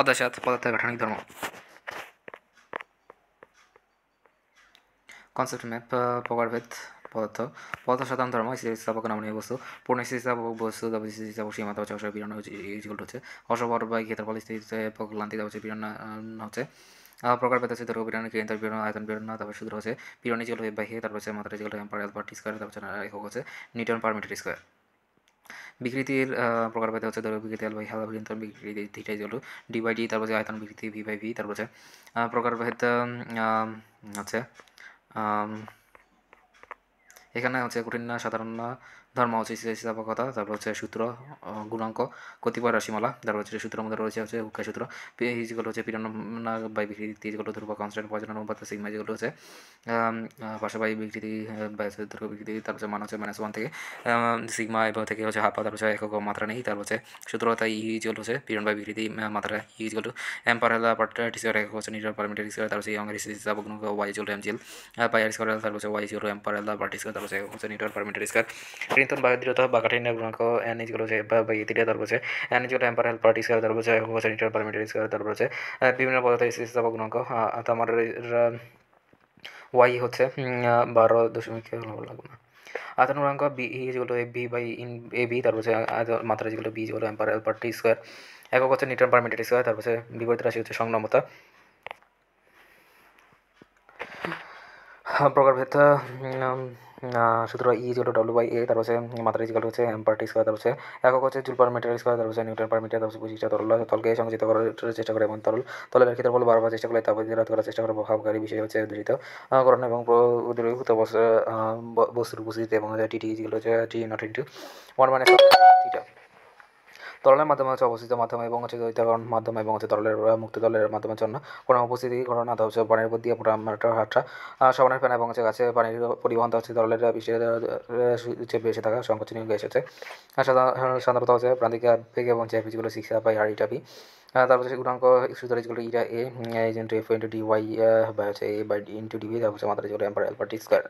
অদাসাত পদার্থ গাঠনিক ধর্ম কনসেপ্ট ম্যাপ প্রকারভেদ পদার্থ পদার্থ সাধারণ ধর্ম স্থিতিস্থাপক নামনীয় বস্তু পূর্ণ স্থিতিস্থাপক বস্তু তারপর স্থিতিস্থাপক সীমা তারপর অসর বিরণ হচ্ছে ইজিকল হচ্ছে অসর বরবাহী ক্ষেত্রফল স্থিতিস্থাপক ক্লান্তি তারপর হচ্ছে বিরণ হচ্ছে প্রকার পেতে হচ্ছে দৈর্ঘ্য বিরণ কেন্দ্র বিরণ আয়তন বিরণ তারপর সূত্র হচ্ছে বিরণ ইজিকল হয়ে বাহিয়ে তারপর হচ্ছে মাত্রা ইজিকল পার স্কোয়ার তারপর হচ্ছে নিউটন পার মিটার স্কোয়ার বিকৃতির প্রকার পেতে হচ্ছে ধরো বিকৃতি এল বাই হেলা ভিন্তর বিকৃতি ধীটাই হলো ডি বাই ডি তারপর আয়তন বিকৃতি ভি বাই ভি তারপর হচ্ছে প্রকার পেতে হচ্ছে এখানে হচ্ছে কঠিন না সাধারণ না ধর্ম হচ্ছে স্থিতাপকতা তারপর হচ্ছে সূত্র গুণাঙ্ক কতিপয় রাশিমালা তারপর হচ্ছে সূত্রের মধ্যে রয়েছে হচ্ছে হুক্কা সূত্র যেগুলো হচ্ছে পিরান্না বাই বিকৃতি যেগুলো ধ্রুব কনস্ট্যান্ট পর্যটন অনুপাত সিগমা যেগুলো হচ্ছে পাশাপাশি বিকৃতি বা ধ্রুব বিকৃতি তারপর হচ্ছে মান হচ্ছে মাইনাস ওয়ান থেকে সিগমা এবং থেকে হচ্ছে হাফা তারপর হচ্ছে একক মাত্রা নেই তারপর হচ্ছে সূত্র তাই ই হচ্ছে পিরান বাই বিকৃতি মাত্রা ই এম পারালা পার্টা একক হচ্ছে নিজের পারমিটার টিসিয়ার তারপর হচ্ছে ইয়ঙ্গের স্থিতাপক ওয়াই যেগুলো এম জিল পাই আর স্কোয়ার তারপর হচ্ছে ওয়াই জিরো এম পারালা পার্টি স্কোয়ার তারপর হচ্ছে একক হচ্ছে নিউট্রাল পারমিটার স্কোয়ার ಪ್ರಿಂತೊಂದು ಬಾಗಿದಿರುತ್ತ ಬಕಟಿನ ಗುಣಕ ಎನ್ ಇಸ್ಗಳು ಬೈತಿರಿಯ ದರ್ಬಚೆ ಎನ್ ಇಸ್ಗಳು ಟೆಂಪರ್ ಹೆಲ್ಪ್ ಪಾರ್ಟಿಸ್ಕರ ದರ್ಬಚೆ ಹೋಗೋ ಸೆನಿಟರ್ ಪಾರ್ಮಿಟರಿಸ್ಕರ ದರ್ಬಚೆ বিভিন্ন পদার্থ স্থিতিস্থাপক গুণাঙ্ক তোমার ওয়াই হচ্ছে বারো দশমিক লাগবে না আধান গুণাঙ্ক বি যেগুলো A B by in A B তারপর হচ্ছে মাত্রা যেগুলো বি যেগুলো এম্পার এলপার টি স্কোয়ার একক হচ্ছে নিউটন পার মিটার স্কোয়ার তারপর হচ্ছে বিপরীত রাশি হচ্ছে সংগ্রামতা প্রকারভেদ সুতরাং ই হলো ডব্লু বাই এ তারপর হচ্ছে মাত্রা ইজিকাল হচ্ছে এম পার স্কোয়ার তারপর হচ্ছে একক হচ্ছে জুল পার মিটার স্কোয়ার তারপর হচ্ছে নিউটন পার মিটার তারপর বুঝিটা তরল তলকে সংযুক্ত করার চেষ্টা করে এবং তরল তলের তরল বারবার চেষ্টা করে তারপর হ্রাস করার চেষ্টা করে প্রভাবকারী বিষয় হচ্ছে দূরিত করণ এবং দূরীভূত বস্তুর উপস্থিতি এবং টি টি ইজিকাল হচ্ছে T not into one minus theta তরলের মাধ্যমে হচ্ছে অবস্থিত মাধ্যমে এবং হচ্ছে দ্বৈতাকরণ মাধ্যমে এবং হচ্ছে তরলের মুক্ত দলের মাধ্যমের জন্য কোনো উপস্থিতি ঘটনা হচ্ছে পানির উপর দিয়ে মোটামোটা হাটটা সবানের ফেনা এবং হচ্ছে গাছে পানির পরিবহন হচ্ছে তরলের বিশেষ বেশি থাকা সংকোচনীয় এসেছে হচ্ছে সাধারণত হচ্ছে প্রান্তিক এবং যে পিচগুলো সিক্স বাই টাপি তারপর হচ্ছে গুণাঙ্ক সূত্র ইজগুলো ইরা A is into F into D Y by হচ্ছে এ বাই ইনটু ডি তারপর হচ্ছে মাত্রা যেগুলো এম্পার অ্যালপার টি স্কয়ার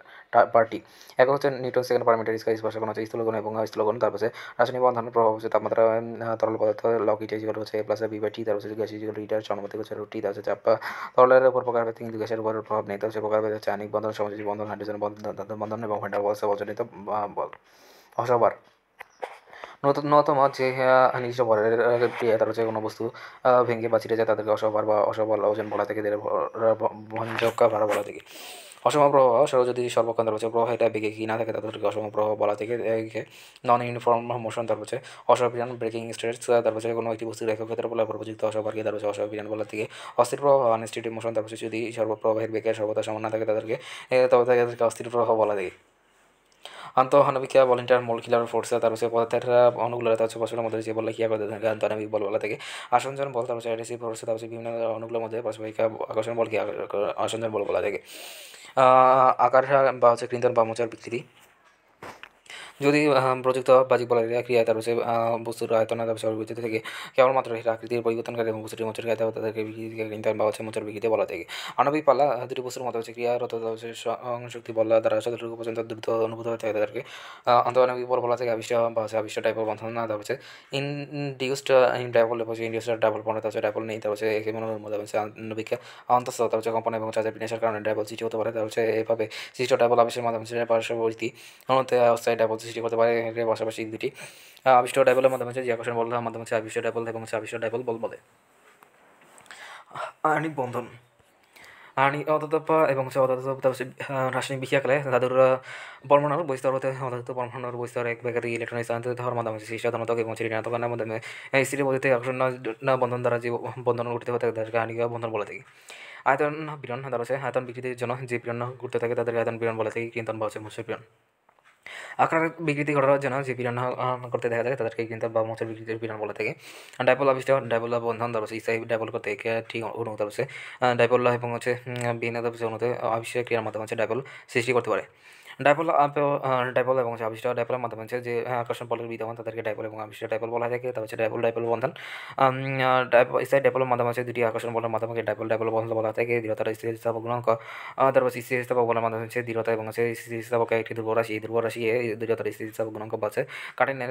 পার্টি এক হচ্ছে newton second per meter square কোণ হচ্ছে স্থলগুণ এবং স্থলগুণ তারপর হচ্ছে রাসায়নিক বন্ধনের প্রভাব হচ্ছে তাপমাত্রা তরল পদার্থ লক ইটা যেগুলো হচ্ছে A plus B by T তারপর হচ্ছে গ্যাস ইজগুলো ইটার সমানুপাতিক হচ্ছে রুটি তারপর হচ্ছে চাপ তরলের উপর ব্যক্তি কিন্তু গ্যাসের উপর প্রভাব নেই তারপর হচ্ছে ব্যক্তি হচ্ছে আনিক বন্ধন সমযোজী বন্ধন হাইড্রোজেন বন্ধন বন্ধন এবং ভান্ডার বলসে বর্জনিত বল অসবার ন্যূনতম যে হ্যাঁ, নির্দিষ্ট বরের ক্রিয়া তার যে কোনো বস্তু ভেঙে বা ছিঁড়ে যায় তাদেরকে অসভার বা অসবল ওজন বলা থেকে ভঞ্জকা ভাড়া বলা থেকে অসম প্রভাব সর্ব যদি সর্বক্ষণ তার হচ্ছে এটা বেগে কি না থাকে তাদেরকে অসম প্রভাব বলা থেকে নন ইউনিফর্ম মোশন তার হচ্ছে অসবিরান ব্রেকিং স্টেটস তার হচ্ছে কোনো একটি বস্তু রেখা তার বলা উপযুক্ত অসভারকে তার হচ্ছে অসবিরান বলা থেকে অস্থির প্রবাহ অনস্টিটিভ মোশন তার হচ্ছে যদি সর্বপ্রবাহের বেগে সর্বদা সমান না থাকে তাদেরকে তবে তাদেরকে অস্থির প্রবাহ বলা থেকে ಅಂತ ಹನಬಿಕ ವಾಲಂಟಿಯರ್ ಮೊಳಕಿಲಾರ তার ತರಸೆ ಪದತರ অনুগুলো তার পাশে মধ্যে যে বলে কি করে গান বল বলা থেকে আসনজন বল তার এডিসি ফোর্সে তার বিভিন্ন অনুগুলোর মধ্যে পাশাপাশি আকর্ষণ বল কি আসনজন বল বলা থেকে আকার বা হচ্ছে কৃন্তন বা মোচার বিকৃতি যদি প্রযুক্ত বাজিক বলা যায় ক্রিয়া তার তারপরে বস্তুর আয়তন তারপরে সর্ববিচিত থেকে কেবলমাত্র এটা আকৃতির পরিবর্তনকারী এবং বস্তুটি মোচর খেয়ে দেওয়া তাদেরকে ইন্টার বা হচ্ছে মোচর বিঘিতে বলা থাকে আণবিক পালা দুটি বস্তুর মতো হচ্ছে ক্রিয়ারত শক্তি বলা দ্বারা যতটুকু পর্যন্ত দ্রুত অনুভূত হয়ে থাকে তাদেরকে আন্তঃআণবিক বল বলা থাকে আবিষ্ট বা হচ্ছে আবিষ্ট টাইপের বন্ধন না তারপরে ইনডিউসড ডাইপল হচ্ছে ইনডিউসড ডাইপল পণ্য তারপরে ডাইপল নেই তারপরে একে মনে মধ্যে হচ্ছে আণবিক অন্তঃস্থ তারপরে কম্পন এবং চার্জের বিনাশের কারণে ডাইপল সৃষ্টি হতে পারে তারপরে এভাবে সৃষ্ট ডাইপল আবিষ্টের মাধ্যমে পার্শ্ববর্তী অনতে অবস্থায় ডাইপল সৃষ্টি করতে পারে পাশাপাশি দুটি আবিষ্ট ডাইবলের মাধ্যমে হচ্ছে জিয়াকর্ষণ বলের মাধ্যমে হচ্ছে আবিষ্ট ডাইবল এবং হচ্ছে আবিষ্ট ডাইবল বল বলে আণিক বন্ধন আণিক অদাতপা এবং হচ্ছে অদাতপা রাসায়নিক বিক্রিয়াকালে তাদের পরমাণুর বৈস্তর হতে অদাত পরমাণুর বৈস্তর এক ব্যাগে ইলেকট্রনিক স্থানান্তরিত হওয়ার মাধ্যমে সৃষ্টি ধনাত্মক এবং ঋণাত্মক মাধ্যমে স্ত্রী পদ্ধতি আকর্ষণ বন্ধন দ্বারা যে বন্ধন গঠিত হতে তাদেরকে আণিক বন্ধন বলে থাকি আয়তন বিরণ দ্বারা হচ্ছে আয়তন বিকৃতির জন্য যে বিরণ ঘুরতে থাকে তাদেরকে আয়তন বিরণ বলে থাকে কিন্তন বা হচ্ছে মুসের বিরণ আখড়ার বিকৃতি ঘটানোর জন্য যে বিরান করতে দেখা যায় তাদেরকে কিন্তু বা মোচের বিকৃতির বিরান বলে থাকে ডাইপল বিশিষ্ট ডাইপল বন্ধন তারপর ইসাই ডাইপল করতে ঠিক অনুমতি তারপর ডাইপল এবং হচ্ছে বিনা তারপর অনুমতি আবিষ্কার ক্রিয়ার মাধ্যমে হচ্ছে ডাইপল সৃষ্টি করতে পারে ডাইপল ডাইপল এবং আবিষ্ট ডাইপোলের মাধ্যমে হচ্ছে যে হ্যাঁ, আকর্ষণ বলের বিদ্যমান তাদেরকে ডাইপল এবং আবিষ্ট ডাইপল বলা থাকে তবে হচ্ছে ডাইপল ডাইপোল বন্ধন ইসাই ডাইপোলের মাধ্যমে হচ্ছে দুটি আকর্ষণ বলের মাধ্যমে ডাইপল ডাইপল বন্ধন বলা থাকে দৃঢ়তার স্থির স্থাপক গুণাঙ্ক তারপর স্থির স্থাপক বলার মাধ্যমে হচ্ছে দৃঢ়তা এবং হচ্ছে স্থির স্থাপক একটি দুর্বল রাশি এই দুর্বল রাশি দৃঢ়তার স্থির স্থাপক গুণাঙ্ক বলছে কাটের ন্যায়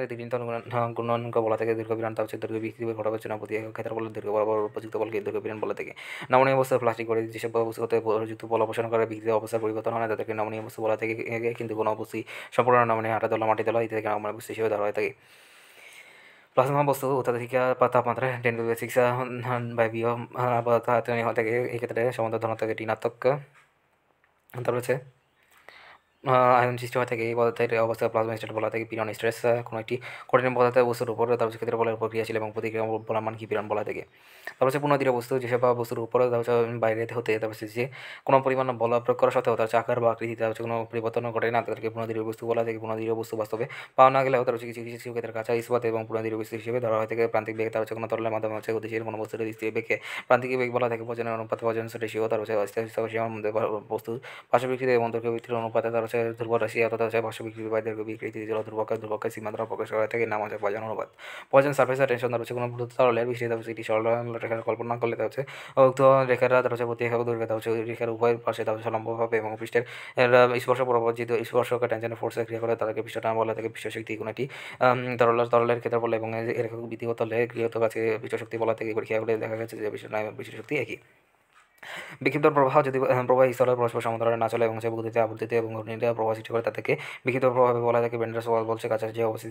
গুণাঙ্ক বলা থাকে দীর্ঘ বিরান তা হচ্ছে দীর্ঘ বিক্রি ঘটাবে না প্রতি ক্ষেত্রে বলে দীর্ঘ বরাবর উপযুক্ত বলকে দীর্ঘ বিরান বলে থাকে নমনীয় অবস্থা প্লাস্টিক করে যেসব বস্তুতে উপযুক্ত বল অপসারণ করে বিক্রি অবস্থা পরিবর্তন হয় না তাদেরকে নমনীয় অবস্থা বলা থাকে থাকে কিন্তু কোনো বস্তু সম্পূর্ণ মানে আটা দলা মাটি দলা ইত্যাদি আমরা মানে বস্তু হিসেবে ধরা হয়ে থাকে প্লাসমা বস্তু অত্যাধিকা বা তাপমাত্রা টেন টু সিক্স বা বিয় বা থেকে এক্ষেত্রে সমুদ্র ধনাত্মক ঋণাত্মক রয়েছে আয়ন সৃষ্টি হয়ে থাকে এই পদার্থের অবস্থা প্লাজমা স্টেট বলা থাকে পিরন স্ট্রেস কোনো একটি কঠিন পদার্থের বস্তুর উপর তারপর ক্ষেত্রে বলার প্রক্রিয়া ছিল এবং প্রতিক্রিয়া বলা মান কি পিরন বলা থাকে তারপর হচ্ছে পুনঃ বস্তু যেসব বস্তুর উপরে বাইরে হতে তারপর হচ্ছে যে কোনো পরিমাণ বল প্রয়োগ করা সত্ত্বেও তার আকার বা আকৃতি তার হচ্ছে কোনো পরিবর্তন ঘটে না তাদেরকে পুনঃ বস্তু বলা থাকে পুনঃ দৃঢ় বস্তু বাস্তবে পাওয়া না গেলেও তার হচ্ছে কিছু কিছু ক্ষেত্রে কাছা ইস্পাত এবং পুনঃ দৃঢ় বস্তু হিসেবে ধরা হয় থাকে প্রান্তিক বেগ তার হচ্ছে কোনো তরলের মাধ্যমে হচ্ছে গতিশীল কোনো বস্তুর স্থির বেগে প্রান্তিক বেগ বলা থাকে ভোজনের অনুপাত ভোজন রেশিও তার হচ্ছে বস্তু পাশাপাশি এবং দৈর্ঘ্য ভিত্তির অনুপাতে তার আছে ধ্রুব রাশি অর্থাৎ আছে ভাষ্য বিক্রি বা দীর্ঘ বিকৃতি জল ধ্রুবক ধ্রুবক সীমান্তর প্রকাশ করা থেকে নাম আছে পয়জন অনুবাদ পয়জন সার্ফেসের টেনশন হচ্ছে কোনো সরলের বিশেষ সেটি সরল রেখার কল্পনা করলে তা হচ্ছে উক্ত রেখার তার হচ্ছে প্রতি রেখা দৈর্ঘ্য হচ্ছে রেখার উভয় পাশে তা হচ্ছে লম্বভাবে এবং পৃষ্ঠের স্পর্শ প্রভাবিত স্পর্শকে টেনশন ফোর্সে ক্রিয়া করে তাদেরকে পৃষ্ঠ টান বলা থাকে পৃষ্ঠশক্তি কোনো একটি তরলের তরলের ক্ষেত্রে বলে এবং রেখা বিধিগত হলে গৃহীত কাছে পৃষ্ঠশক্তি বলা থেকে পরীক্ষা করে দেখা গেছে যে পৃষ্ঠ পৃষ্ঠশক্তি একই বিক্ষিপ্ত প্রবাহ যদি প্রবাহ স্থলের পরস্পর সমান্তরালে না চলে এবং সে বুদ্ধিতে আবৃত্তিতে এবং ঘূর্ণিতে প্রবাহ সৃষ্টি করে তাদেরকে বিক্ষিপ্ত প্রভাবে বলা থাকে ব্যান্ডার ওয়াল বলছে কাছাকাছি অবস্থিত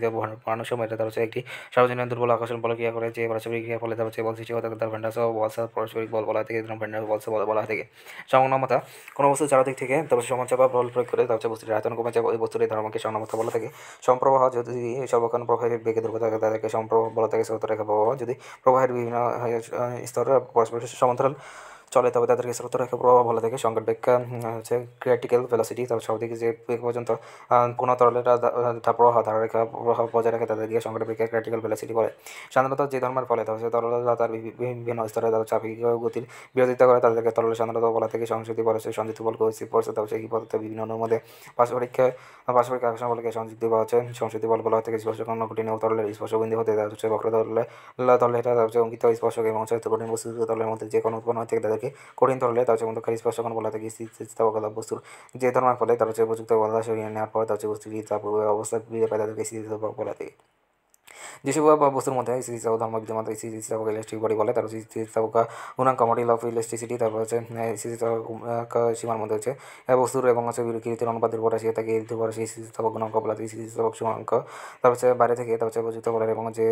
সময় এটা তার হচ্ছে একটি সার্বজনীন দুর্বল আকর্ষণ বল ক্রিয়া করে যে পারস্পরিক ক্রিয়া ফলে তার হচ্ছে বল সৃষ্টি করে তাদের তার ব্যান্ডার্স বলস পারস্পরিক বল বলা থাকে ব্যান্ডার্স বলস বলা থাকে সংগ্রামতা কোনো বস্তু দিক থেকে তার সমান বা বল প্রয়োগ করে তার হচ্ছে বস্তুটির আয়তন কমে যায় ওই বস্তুটি ধর্মকে সংগ্রামতা বলা থাকে সম্প্রবাহ যদি সর্বক্ষণ প্রবাহের বেগে দুর্গত থাকে তাদেরকে সম্প্রবাহ বলা থাকে সৌতরেখা প্রবাহ যদি প্রবাহের বিভিন্ন স্তরের পরস্পর সমান্তরাল চলে তবে তাদেরকে স্রোতরেখা প্রভাব ভালো থাকে সংকট ব্যাখ্যা হচ্ছে ক্রিটিক্যাল ভেলোসিটি তারপর সবদিকে যে পর্যন্ত কোনো তরলেটা প্রবাহ রেখা প্রভাব বজায় রাখে তাদের গিয়ে সংকট ব্যাখ্যা ক্রিটিক্যাল ভেলোসিটি বলে সাধারণত যে ধর্মের ফলে তবে তরলতা তার বিভিন্ন স্তরে তার চাপিক গতির বিরোধিতা করে তাদেরকে তরল সাধারণত বলা থেকে সংস্কৃতি বলে সেই সংযুক্তি বল করেছি পড়ছে তবে সেই পদার্থ বিভিন্ন অনুমোদে পারস্পরিক পারস্পরিক আকর্ষণ বলকে সংযুক্তি বলা হচ্ছে সংস্কৃতি বল বলা থেকে স্পর্শ কোনো কঠিন তরলের স্পর্শ বিন্দু হতে তার হচ্ছে বক্র তরলে তরলে এটা অঙ্কিত স্পর্শক এবং চরিত্র কঠিন বস্তু তরলের মধ্যে যে কোনো উৎপন্ন থেকে তাদের সম্পর্কে কঠিন তরলে তার মধ্যে খালি স্পর্শ কোণ বলা থেকে স্থিতিস্থাপকতা বস্তুর যে ধর্মের ফলে তার হচ্ছে উপযুক্ত বলা সরিয়ে নেওয়ার পর তার হচ্ছে বস্তুটি তার পূর্বে অবস্থা পায় তাদেরকে স্থিতিস্থাপক বলা থেকে যেসব বস্তুর वस्तुर মধ্যে স্থিতিস্থাপক ধর্ম বিদ্যমান স্থিতিস্থাপক ইলেকট্রিক বডি বলে তারপর স্থিতিস্থাপক গুণাঙ্ক মডেল অফ ইলেকট্রিসিটি তারপর হচ্ছে স্থিতিস্থাপক সীমার মধ্যে হচ্ছে বস্তুর এবং হচ্ছে বিরুকির অনুপাত দুর্বল দুর্বরাশি থাকে দুর্বরাশি স্থিতিস্থাপক গুণাঙ্ক বলা স্থিতিস্থাপক সীমাঙ্ক তারপর হচ্ছে বাইরে থেকে তারপর হচ্ছে উপযুক্ত বলে এবং যে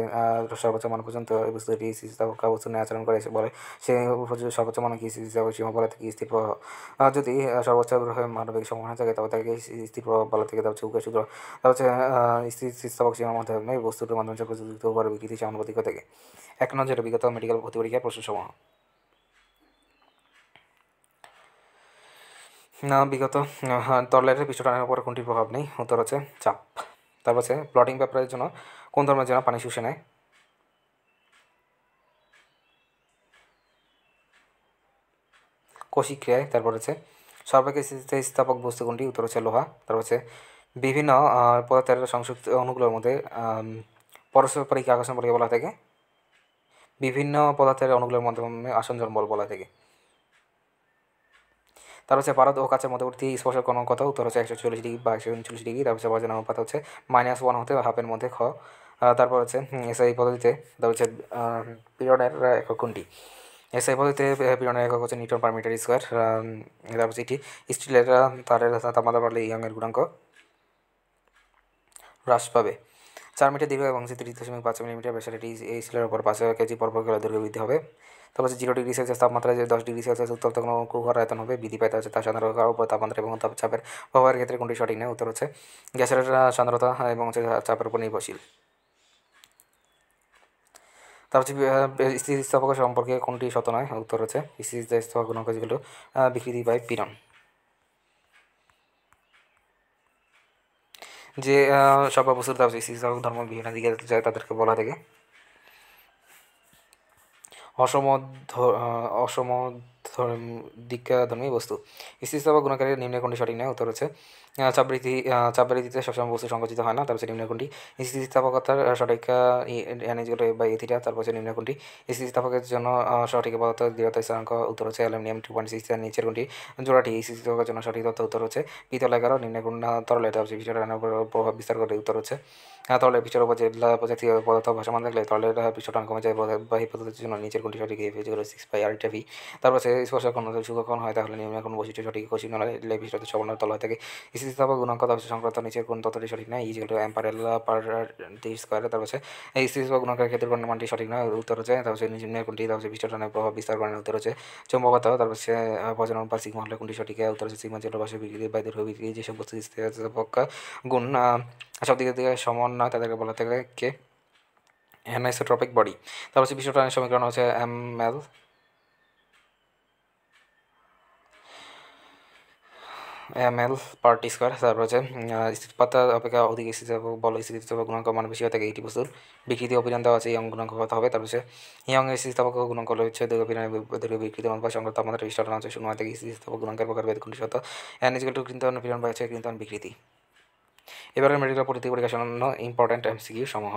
সর্বোচ্চ মান পর্যন্ত এই বস্তুটি স্থিতিস্থাপক বস্তু নিয়ে আচরণ করে এসে বলে সে সর্বোচ্চ মান কি স্থিতিস্থাপক সীমা বলে থাকে স্থির প্রবাহ যদি সর্বোচ্চ গ্রহে মানবিক সম্ভাবনা থাকে তবে তাকে স্থির প্রবাহ বলা থেকে তারপর হচ্ছে উকে সূত্র তারপর হচ্ছে স্থিতিস্থাপক সীমার মধ্যে বস্তুটির মাধ্যমে যোগ্য বিকৃতি থেকে এক নজরে বিগত মেডিকেল ভর্তি পরীক্ষার প্রশ্নসমূহ না বিগত পিছটানের উপর কোনটির প্রভাব নেই উত্তর হচ্ছে চাপ তারপর হচ্ছে প্লটিং পেপারের জন্য কোন জন্য পানি শুষে নেয় কোষিক্রিয়ায় তারপর হচ্ছে সর্বাগে স্থিতিস্থাপক বস্তু কোনটি উত্তর হচ্ছে লোহা তারপর হচ্ছে বিভিন্ন পদার্থের সংযুক্ত অনুগুলোর মধ্যে পরস্পরিক আকর্ষণ বলকে বলা থাকে বিভিন্ন পদার্থের অনুগুলোর মাধ্যমে আসঞ্জন বল বলা থাকে তার হচ্ছে ভারত ও কাছের মধ্যবর্তী স্পর্শ কোনো কথা উত্তর হচ্ছে একশো চল্লিশ ডিগ্রি বা একশো উনচল্লিশ ডিগ্রি তারপর হচ্ছে বাজার অনুপাত হচ্ছে মাইনাস ওয়ান হতে হাফের মধ্যে খ তারপর হচ্ছে এসআই পদ্ধতিতে তারপর হচ্ছে পিরিয়ডের একক কোনটি এসআই পদ্ধতিতে পিরিয়ডের একক হচ্ছে নিউটন পার মিটার স্কোয়ার তারপর হচ্ছে এটি স্টিলের তারের তাপমাত্রা বাড়লে ইয়ংয়ের গুণাঙ্ক হ্রাস পাবে চার মিটার দীর্ঘ এবং তিরিশ দশমিক পাঁচ মিলিমিটার প্রেশারিটি এই শিলের উপর পাঁচ কেজি পরপর কিলো দৈর্ঘ্য বৃদ্ধি হবে তারপর জিরো ডিগ্রি সেলসিয়াস তাপমাত্রা যে দশ ডিগ্রি সেলসিয়াস উত্তর কোনো কুহার আয়তন হবে বৃদ্ধি পায় হচ্ছে তার সান্দ্রতার উপর তাপমাত্রা এবং তাপ চাপের প্রভাবের ক্ষেত্রে কোনটি সঠিক নেই উত্তর হচ্ছে গ্যাসের সান্দ্রতা এবং হচ্ছে চাপের উপর নির্ভরশীল তার হচ্ছে স্থিতিস্থাপক সম্পর্কে কোনটি সত নয় উত্তর হচ্ছে স্থিতিস্থাপক কোনো বিকৃতি পায় পীড়ন যে সব অবসর দাবি শিক্ষক ধর্ম বিভিন্ন দিকে যায় তাদেরকে বলা থাকে অসম অসম দিকা ধর্মী বস্তু স্থিতিস্থাপক গুণাকারী নিম্নে কোনটি সঠিক নয় উত্তর হচ্ছে চাপ বৃদ্ধি সবসময় বস্তু সংকুচিত হয় না তারপর পাশে নিম্নকোণটি স্থিতিস্থাপকতার সঠিক এনএজগুলো বা ইথিটা তারপর পাশে নিম্নকোণটি স্থিতিস্থাপকের জন্য সঠিক পদার্থ দৃঢ়তা স্থানাঙ্ক উত্তর হচ্ছে অ্যালুমিনিয়াম টু পয়েন্ট সিক্স নিচের কোনটি জোড়াটি স্থিতিস্থাপকের জন্য সঠিক তথ্য উত্তর হচ্ছে পিতল এগারো নিম্নগুণ তরল এটা হচ্ছে বিষয়টার প্রভাব বিস্তার করে উত্তর হচ্ছে তরলের পিছর উপর জেলা প্রজাতি পদার্থ ভাসমান থাকলে তরলের পিছটা কমে যায় বাহী পদার্থের জন্য নিচের কোনটি সঠিক এফ হচ্ছে সিক্স বাই আর ভি তারপর সে স্পর্শ কোনো সুখ হয় তাহলে নিম্নকোণ বৈশিষ্ট্য সঠিক কোষি নলে পিছটাতে সবর্ণ তল হয়ে থাকে স্থিতিস্থাপক বা গুণাঙ্ক তারপর সংক্রান্ত নিচের কোন তথ্যটি সঠিক নয় equal to L per D square তার হচ্ছে এই স্থিতিস্থাপক গুণাঙ্কের ক্ষেত্রে কোন মানটি সঠিক নয় উত্তর হচ্ছে তারপর হচ্ছে নিম্নের কোনটি তার হচ্ছে প্রভাব বিস্তার করেন উত্তর হচ্ছে চম্বকতা তার হচ্ছে প্রজনন বা সিগমা হলে কোনটি সঠিক উত্তর হচ্ছে সিগমা জেল ভাষা বিক্রি বা দীর্ঘ বিকৃতি যেসব বস্তু স্থিতিস্থাপক গুণ সব দিকে দিকে সমান নয় তাদেরকে বলা থেকে কে ট্রপিক বডি তারপর হচ্ছে বিশ্বটানের সমীকরণ হচ্ছে M L M L part square তারপর হচ্ছে স্থিতিপাতা অপেক্ষা অধিক স্থিতি বল স্থিতিস্থাপক গুণাঙ্ক মান বেশি হয়ে থাকে এইটি বস্তুর বিকৃতি অভিযান দেওয়া আছে ইয়ং গুণাঙ্ক কত হবে তারপর হচ্ছে ইয়ং স্থিতিস্থাপক গুণাঙ্ক হচ্ছে দৈর্ঘ্য অভিযান দৈর্ঘ্য বিকৃতি মান বা সংক্রান্ত আমাদের রেজিস্টার হচ্ছে শূন্য থেকে স্থিতিস্থাপক গুণাঙ্কের প্রকার বেদ কোনটি সত এন ইজিক্যাল টু কৃন্তন অভিযান বা হচ্ছে কৃন্তন বিকৃতি এবারে মেডিকেল পরিস্থিতি পরীক্ষার জন্য ইম্পর্ট্যান্ট এমসিকিউ সমূহ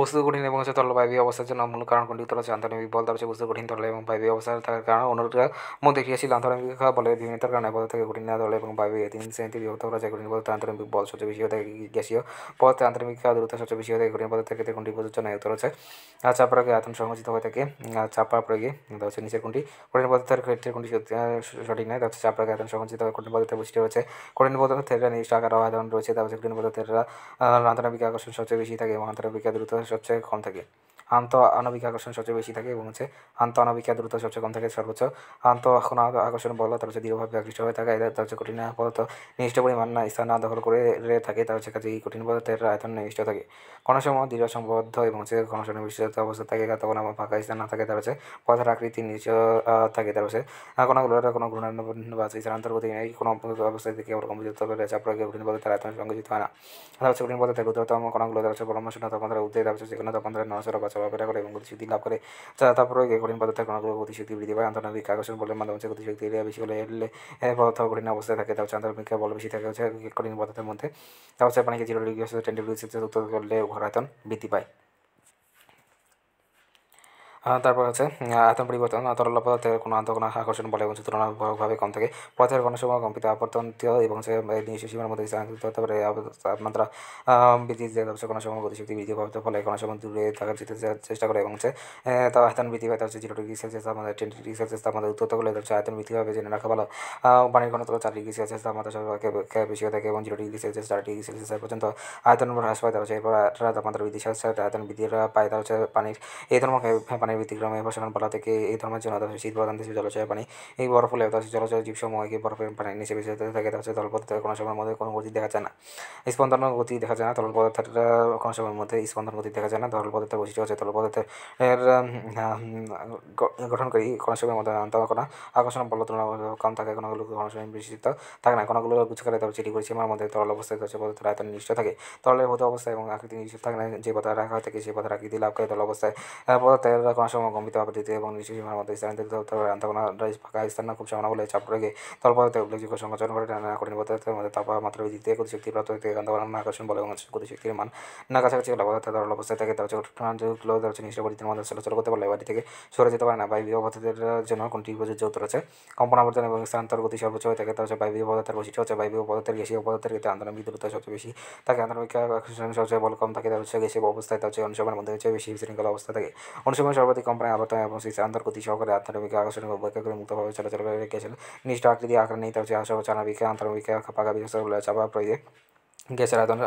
বস্তু কঠিন এবং হচ্ছে তরল বায়বীয় অবস্থার জন্য মূল কারণ কোনটি তরল আন্তরিক বল তার হচ্ছে বস্তু কঠিন তরল এবং বায়বীয় অবস্থার থাকার কারণ অন্যটা মধ্যে ক্রিয়াশীল আন্তর্জাতিক বলের বিভিন্নতার কারণে পদার্থ থেকে কঠিন তরল এবং বায়বীয় তিন শ্রেণীতে বিভক্ত করা যায় কঠিন বলতে আন্তর্জাতিক বল সবচেয়ে বেশি হয়ে থাকে গ্যাসীয় পদার্থ আন্তরিক দূরত্ব সবচেয়ে বেশি হয়ে থাকে কঠিন পদার্থের ক্ষেত্রে কোনটি প্রযোজ্য নয় উত্তর হচ্ছে চাপ প্রয়োগে আতন সংকুচিত হয়ে থাকে চাপার প্রয়োগে হচ্ছে নিচের কোনটি কঠিন পদার্থের ক্ষেত্রে কোনটি সঠিক নয় তা হচ্ছে চাপ আতন সংকুচিত কঠিন পদার্থের বৈশিষ্ট্য রয়েছে কঠিন পদার্থের নির্দিষ্ট আকার আহ্বান রয়েছে তারপরে কঠিন পদার্থের আন্তর্জাতিক আকর্ষণ সবচেয়ে বেশি থাকে এবং আন্তর্জাতিক দূরত্ব সবচেয়ে কম থাকে আন্ত আণবিক আকর্ষণ সবচেয়ে বেশি থাকে এবং হচ্ছে আন্ত আণবিক দ্রুত সবচেয়ে কম থাকে সর্বোচ্চ আন্ত এখন আকর্ষণ বল তার হচ্ছে দৃঢ়ভাবে আকৃষ্ট হয়ে থাকে এদের তার হচ্ছে কঠিন পদার্থ নির্দিষ্ট পরিমাণ না স্থান না দখল করে থাকে তার হচ্ছে এই কঠিন পদার্থের আয়তন নির্দিষ্ট থাকে ঘনসম দৃঢ় সম্বদ্ধ এবং হচ্ছে ঘনসম বিশেষত অবস্থা থাকে তখন আমার ফাঁকা স্থান না থাকে তার হচ্ছে পদার্থের আকৃতি নির্দিষ্ট থাকে তার হচ্ছে কোনো কোনো ঘূর্ণান্য বা স্থানান্তর গতি নেই কোনো অবস্থা থেকে ওরকম বিদ্যুৎ চাপ প্রয়োগে কঠিন পদার্থের আয়তন সংকুচিত হয় না তার হচ্ছে কঠিন পদার্থের ক্ষুদ্রতম কণাগুলো তার হচ্ছে পরামর্শ তারা উদ্যোগ তার হচ্ছে যে কোনো তারা নড়াচড়া বা চলাফেরা করে এবং গতিশক্তি লাভ করে তারপরে কঠিন পদার্থের গতিশক্তি বৃদ্ধি পায় আন্তর্নাবিক আকর্ষণ বলের মাধ্যমে হচ্ছে গতিশক্তি এরিয়া বেশি হলে এলে পদার্থ কঠিন অবস্থায় থাকে তারপর আন্তর্নাবিক বল বেশি থাকে হচ্ছে কঠিন পদার্থের মধ্যে তারপর হচ্ছে পানিকে জিরো ডিগ্রি উত্তর করলে ঘরায়তন বৃদ্ধি পায় তারপর আছে আয়তন পরিবর্তন তরল পদার্থের কোনো আন্তঃকোণ আকর্ষণ বলে এবং তুলনামূলকভাবে কম থাকে পথের সময় কম্পিত আপর্তন্তীয় এবং সে সীমার মধ্যে স্থানান্তরিত হতে পারে তাপমাত্রা বৃদ্ধি যে তাপসে কোনো সময় গতিশক্তি বৃদ্ধি পাওয়ার ফলে কোনো সময় দূরে থাকার চেষ্টা করে এবং সে তা আয়তন বৃদ্ধি পায় হচ্ছে জিরো ডিগ্রি সেলসিয়াস তাপমাত্রা টেন ডিগ্রি সেলসিয়াস তাপমাত্রা উত্তর করলে তাপসে আয়তন বৃদ্ধি পাবে জেনে রাখা ভালো পানির ঘনত্ব চার ডিগ্রি সেলসিয়াস তাপমাত্রা সবাইকে বেশি থাকে এবং জিরো ডিগ্রি সেলসিয়াস চার ডিগ্রি সেলসিয়াস পর্যন্ত আয়তন হ্রাস পায় তাপসে এরপর তাপমাত্রা বৃদ্ধি সাথে সাথে আয়তন বৃদ্ধি পায় হচ্ছে পানির এই ধর্মকে পানির পানির গ্রামে প্রশাসন পালা থেকে এই ধর্মের জন্য তাদের শীত প্রধান দেশে জলাশয় পানি এই বরফ হলে তাদের জলাশয় জীবসমূহকে বরফের পানির নিচে বেঁচে থাকে তাদের তলপথে কোনো সময়ের মধ্যে কোনো গতি দেখা যায় না স্পন্দন গতি দেখা যায় না তরল পদার্থের কোনো সময়ের মধ্যে স্পন্দন গতি দেখা যায় না তরল পদার্থের বৈশিষ্ট্য হচ্ছে তরল পদার্থের গঠনকারী কোনো সময়ের মধ্যে আন্তঃকণা আকর্ষণ বল তুলনা কম থাকে কোনোগুলো কোনো সময় বিস্তৃত থাকে না কোনোগুলো গুছকালে তবে চিটি আমার মধ্যে তরল অবস্থায় তরল পদার্থের আয়তন নিশ্চয় থাকে তরলের ভৌত অবস্থা এবং আকৃতি নিশ্চয় থাকে না যে পদার্থ রাখা থাকে সেই পদার্থ আকৃতি লাভ করে তরল অবস্থায় পদার্থের శ్వాసము గంభీరపరిచితే এবং నిశ్చితమైన মতো স্থানান্তরিত అంతগুণরাই ফাঁকা স্থান খুব সামনাগুলো চাপড়ে তলপথে উল্লেখযোগ্য সংকোচন করে নানা কঠিন পদার্থের মধ্যে তাপমাত্রা বৃদ্ধিতে গতিশক্তি প্রাপ্ত হতে গন্ধবর্ণ আকর্ষণ বলে এবং গতিশক্তির মান না কাছাকাছি হলে পদার্থ তরল অবস্থায় থাকে তার যেগুলো হচ্ছে নিশ্চিত পরিধির মধ্যে চলাচল করতে পারে বাড়ি থেকে সরে যেতে পারে না বায়বীয় পদার্থের জন্য কোনটি প্রযোজ্য উত্তর আছে কম্পনাবর্তন এবং স্থানান্তর গতি সর্বোচ্চ হয়ে থাকে তার হচ্ছে বায়বীয় পদার্থের বৈশিষ্ট্য হচ্ছে বায়বীয় পদার্থের গ্যাসীয় পদার্থের ক্ষেত্রে আন্দোলন বিদ্যুৎ সবচেয়ে বেশি তাকে আন্তরিক আকর্ষণ সবচেয়ে বল কম থাকে তার হচ্ছে গ্যাসীয় অবস্থায় তার হচ্ছে অনুসমের মধ্যে হচ্ছে বেশি শৃঙ্খলা অবস্থা থাকে অনুসমের সর্ব সর্বাধিক কোম্পানি আবর্তন এবং শীর্ষ আন্তর্গতি সহকারে আধ্যাত্মিক আকর্ষণ ও মুক্তভাবে চলাচল করে রেখেছিল নিষ্ঠ আকৃতি আকার নেই তার চেয়ে সর্বচানা আন্তর্বিক পাকা বিকাশ চাপা প্রয়োগে গ্যাসের আয়তন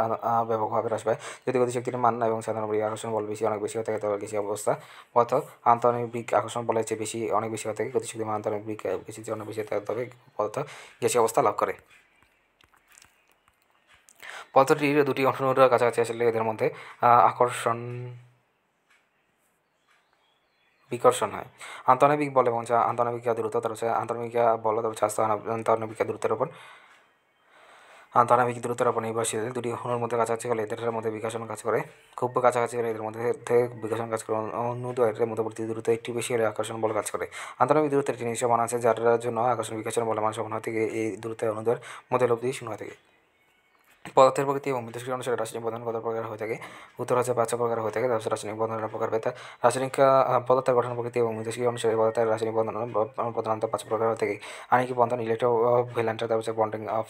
ব্যাপকভাবে হ্রাস পায় যদি গতিশক্তির মান এবং সাধারণ বৃহৎ আকর্ষণ বল বেশি অনেক বেশি হয়ে থাকে তবে গেসি অবস্থা পথ আন্তরিক বিক আকর্ষণ বলের চেয়ে বেশি অনেক বেশি হয়ে থাকে গতিশক্তির মান আন্তরিক বিক বেশি অনেক বেশি হয়ে থাকে তবে পথ গ্যাসীয় অবস্থা লাভ করে পথটির দুটি অনুরোধ কাছাকাছি আসলে এদের মধ্যে আকর্ষণ বিকর্ষণ হয় আন্তনবিক বল এবং যা আন্তনবিকা হচ্ছে আন্তর্নবিকা বল তবে স্বাস্থ্য আন্তনবিকা দ্রুতের উপর আন্তনবিক দূরত্বের উপর নির্ভরশীল দুটি হনুর মধ্যে কাছাকাছি হলে এদের মধ্যে বিকাশন কাজ করে খুব কাছাকাছি হলে এদের মধ্যে বিকাশন কাজ করে অনুদয়ের মধ্যবর্তী দূরত্ব একটি বেশি হলে আকর্ষণ বল কাজ করে আন্তনবিক দূরত্বের একটি মান আছে যার জন্য আকর্ষণ বিকাশন বলে মান সমান হয় থেকে এই দূরত্বের অনুদয়ের মধ্যে লব্ধি শূন্য থেকে পদার্থের প্রকৃতি এবং বিদ্যুৎক্রিয়া অনুসারে রাসায়নিক বন্ধন কত প্রকার হয়ে থাকে উত্তর হচ্ছে পাঁচ প্রকার হয়ে থাকে তারপর রাসায়নিক বন্ধনের প্রকার থাকে রাসায়নিক পদার্থের গঠন প্রকৃতি এবং বিদ্যুৎক্রিয়া অনুসারে পদার্থের রাসায়নিক বন্ধন প্রধানত পাঁচ প্রকার হয়ে থাকে আনিক বন্ধন ইলেকট্রো ভেলান্টার তারপর বন্ডিং অফ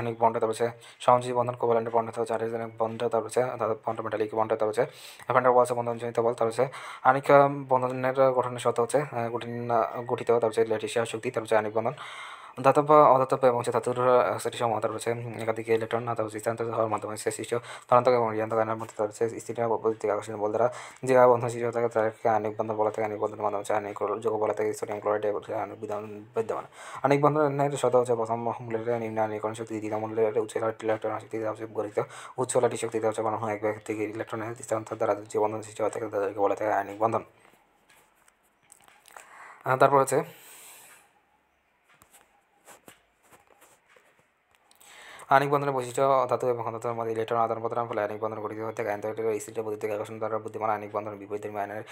আনিক বন্ড তারপর হচ্ছে বন্ধন কোভ্যালেন্ট বন্ড তারপর চারিজনিক বন্ড তারপর বন্ড মেটালিক বন্ড তারপর হচ্ছে ভ্যান্ডার বলস বল তারপর আনিক বন্ধনের গঠনের সত্য হচ্ছে গঠিত তারপর হচ্ছে ল্যাটিসিয়া শক্তি তারপর আনিক বন্ধন ধাতব অধাতব এবং সে ধাতুর সেটি সমতা রয়েছে একাধিক ইলেকট্রন ধাতব স্থানান্তরিত হওয়ার মাধ্যমে সে সৃষ্ট ধনাত্মক এবং ঋণাত্মক আয়নের মধ্যে রয়েছে স্থিতি পদ্ধতি আকর্ষণ বল দ্বারা যে বন্ধন সৃষ্টি থাকে তাকে আনিক বন্ধন বলা থাকে আনিক বন্ধনের মাধ্যমে আনিক যোগ বলা থাকে সোডিয়াম ক্লোরাইড বিধান বিদ্যমান আনিক বন্ধনের সদ হচ্ছে প্রথম মূল্যের নিম্ন আনিকরণ শক্তি দ্বিতীয় মূল্যের উচ্চ ইলেকট্রন শক্তি দ্বারা গঠিত উচ্চ লাটি শক্তি দ্বারা বানানো এক ব্যক্তি থেকে ইলেকট্রনের স্থানান্তর দ্বারা যে বন্ধন সৃষ্টি হয় থাকে তাদেরকে বলা থাকে আয়নিক বন্ধন তারপর হচ্ছে আনিক বন্ধনের বৈশিষ্ট্য ধাতু এবং ধাতুর মধ্যে ইলেকট্রন আদান প্রদান ফলে আনিক বন্ধন গঠিত হতে আন্তরিক স্থির বৈদ্যুতিক আকর্ষণ দ্বারা বুদ্ধিমান আনিক বন্ধন বিপরীত মাইনের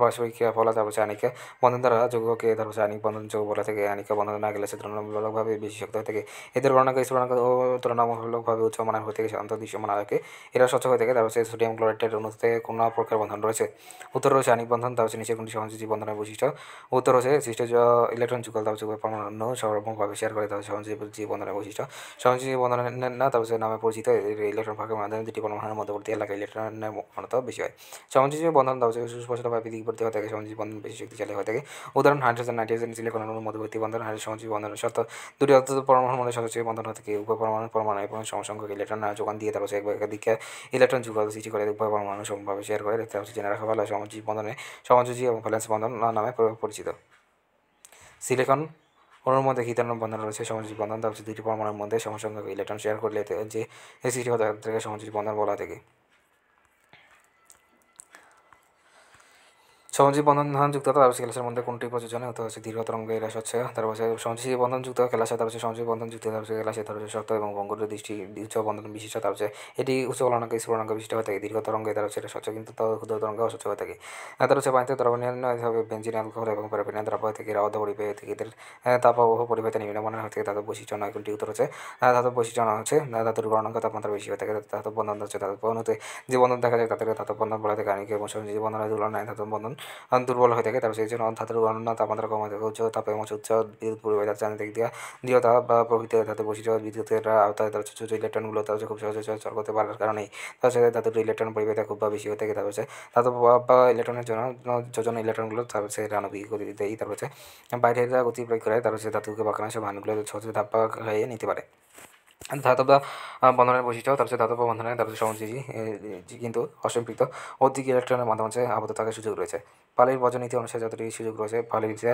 পারস্পরিক ফল তারপর আনিক বন্ধন দ্বারা যোগকে তারপর আনিক বন্ধন যোগ বলা থেকে আনিক বন্ধন না গেলে সে তুলনামূলকভাবে বেশি শক্ত হয়ে থাকে এদের গণনাঙ্ক স্ফুটনাঙ্ক ও তুলনামূলকভাবে উচ্চ মানের হয়ে থাকে দৃশ্য দৃশ্যমান আলোকে এরা স্বচ্ছ হয়ে থাকে তারপর সোডিয়াম ক্লোরাইডের অনুতে কোনো প্রকার বন্ধন রয়েছে উত্তর রয়েছে আনিক বন্ধন তারপর নিচে কোনটি সহনশীল বন্ধনের বৈশিষ্ট্য উত্তর রয়েছে সৃষ্ট ইলেকট্রন যুগল তারপর যুগ পরমাণু সর্বভাবে শেয়ার করে তারপর জীব বন্ধনের বৈশিষ্ট্য কর্মসূচি বন্দনা নামে পরিচিত এদের ইলেকট্রন ফাঁকের মাধ্যমে দুটি গণমানের মধ্যবর্তী এলাকায় ইলেকট্রনের ঘনত্ব বেশি হয় সমযোজী বন্ধন দাবচে সুস্পষ্টভাবে দিকবর্তী হয়ে থাকে সমযোজী বন্ধন বেশি শক্তিশালী হয়ে থাকে উদাহরণ হাইড্রোজেন নাইট্রোজেন সিলিকন অনুর মধ্যবর্তী বন্ধন হাইড্রোজেন সমযোজী বন্ধন শর্ত দুটি অত্যন্ত পরমাণু মধ্যে সদস্যের বন্ধন হয়ে থাকে উভয় পরমাণু পরমাণু এবং সমসংখ্যক ইলেকট্রন যোগান দিয়ে তারা এক একাধিকে ইলেকট্রন যুগল সৃষ্টি করে উভয় পরমাণু সমভাবে শেয়ার করে তারা জেনে রাখা ভালো সমযোজী বন্ধনে সমযোজী এবং ব্যালেন্স বন্ধন নামে পরিচিত সিলিকন ওনার মধ্যে কী বন্ধন রয়েছে সমাজ বন্ধন তা দুটি পরমাণুর মধ্যে সমসংখ্যক ইলেকট্রন শেয়ার করলে যে হতে পদার্থকে সমাজ বন্ধন বলা থাকে সহজী বন্ধন যুক্ত তার হচ্ছে ক্যালাসের মধ্যে কোনটি প্রযোজনে হতে হচ্ছে দীর্ঘ তরঙ্গ এরাস হচ্ছে তার পাশে সহজী বন্ধন যুক্ত তার হচ্ছে সহজী বন্ধন যুক্ত তার হচ্ছে ক্যালাসে তার শক্ত এবং বঙ্গুর দৃষ্টি উচ্চ বন্ধন বিশিষ্ট তার হচ্ছে এটি উচ্চ বলনাঙ্ক স্ফুলনাঙ্ক বিশিষ্ট হয়ে থাকে দীর্ঘ তরঙ্গ তার হচ্ছে স্বচ্ছ কিন্তু ক্ষুদ্র তরঙ্গ অস্বচ্ছ হয়ে থাকে তার হচ্ছে পানিতে দ্রবণীয় হবে বেঞ্জিন অ্যালকোহল এবং প্যারাপিনিয়ান দ্রব্য থেকে থাকে রাওদা থেকে এদের তাপবহ পরিবাহিতা নিম্ন মনে হয়ে থাকে তাদের বৈশিষ্ট্য নয় কোনটি উত্তর হচ্ছে তাদের বৈশিষ্ট্য নয় হচ্ছে তাদের বর্ণাঙ্ক তাপমাত্রা বেশি হয়ে থাকে তাদের বন্ধন হচ্ছে তাদের বন্ধনতে যে বন্ধন দেখা যায় তাদের তাদের বন্ধন বলা থাকে কারণ কি এবং সহজী বন্ধন তুলনায় তাদের বন্ধন দুর্বল হয়ে থাকে তবে সেই জন্য ধাতুর গণনা তাপমাত্রা কমে থাকে উচ্চ তাপমাত্রা উচ্চ বিদ্যুৎ পরিবার চান দিক দিয়ে দিও তাপ বা প্রভৃতি ধাতু বৈশিষ্ট্য বিদ্যুতের আওতায় তার ছোটো ইলেকট্রনগুলো তার খুব সহজে চল করতে পারার কারণে তার সাথে ধাতুর ইলেকট্রন পরিবার খুব বেশি হয়ে থাকে তারপর ধাতু বা ইলেকট্রনের জন্য যোজন ইলেকট্রনগুলো তার হচ্ছে রানবিক গতি দেয় তারপর হচ্ছে বাইরের গতি প্রয়োগ করে তার সে ধাতুকে বাকানো সে ভানগুলো সহজে ধাপ্পা হয়ে নিতে পারে ধাতব বন্ধনের বৈশিষ্ট্য তার হচ্ছে ধাতব বন্ধনের তার হচ্ছে সহনজীবী কিন্তু অসম্পৃক্ত অধিক ইলেকট্রনের মাধ্যমে আবদ্ধ থাকার সুযোগ রয়েছে পালির বর্জনীতি অনুসারে যতটি সুযোগ রয়েছে পালির যে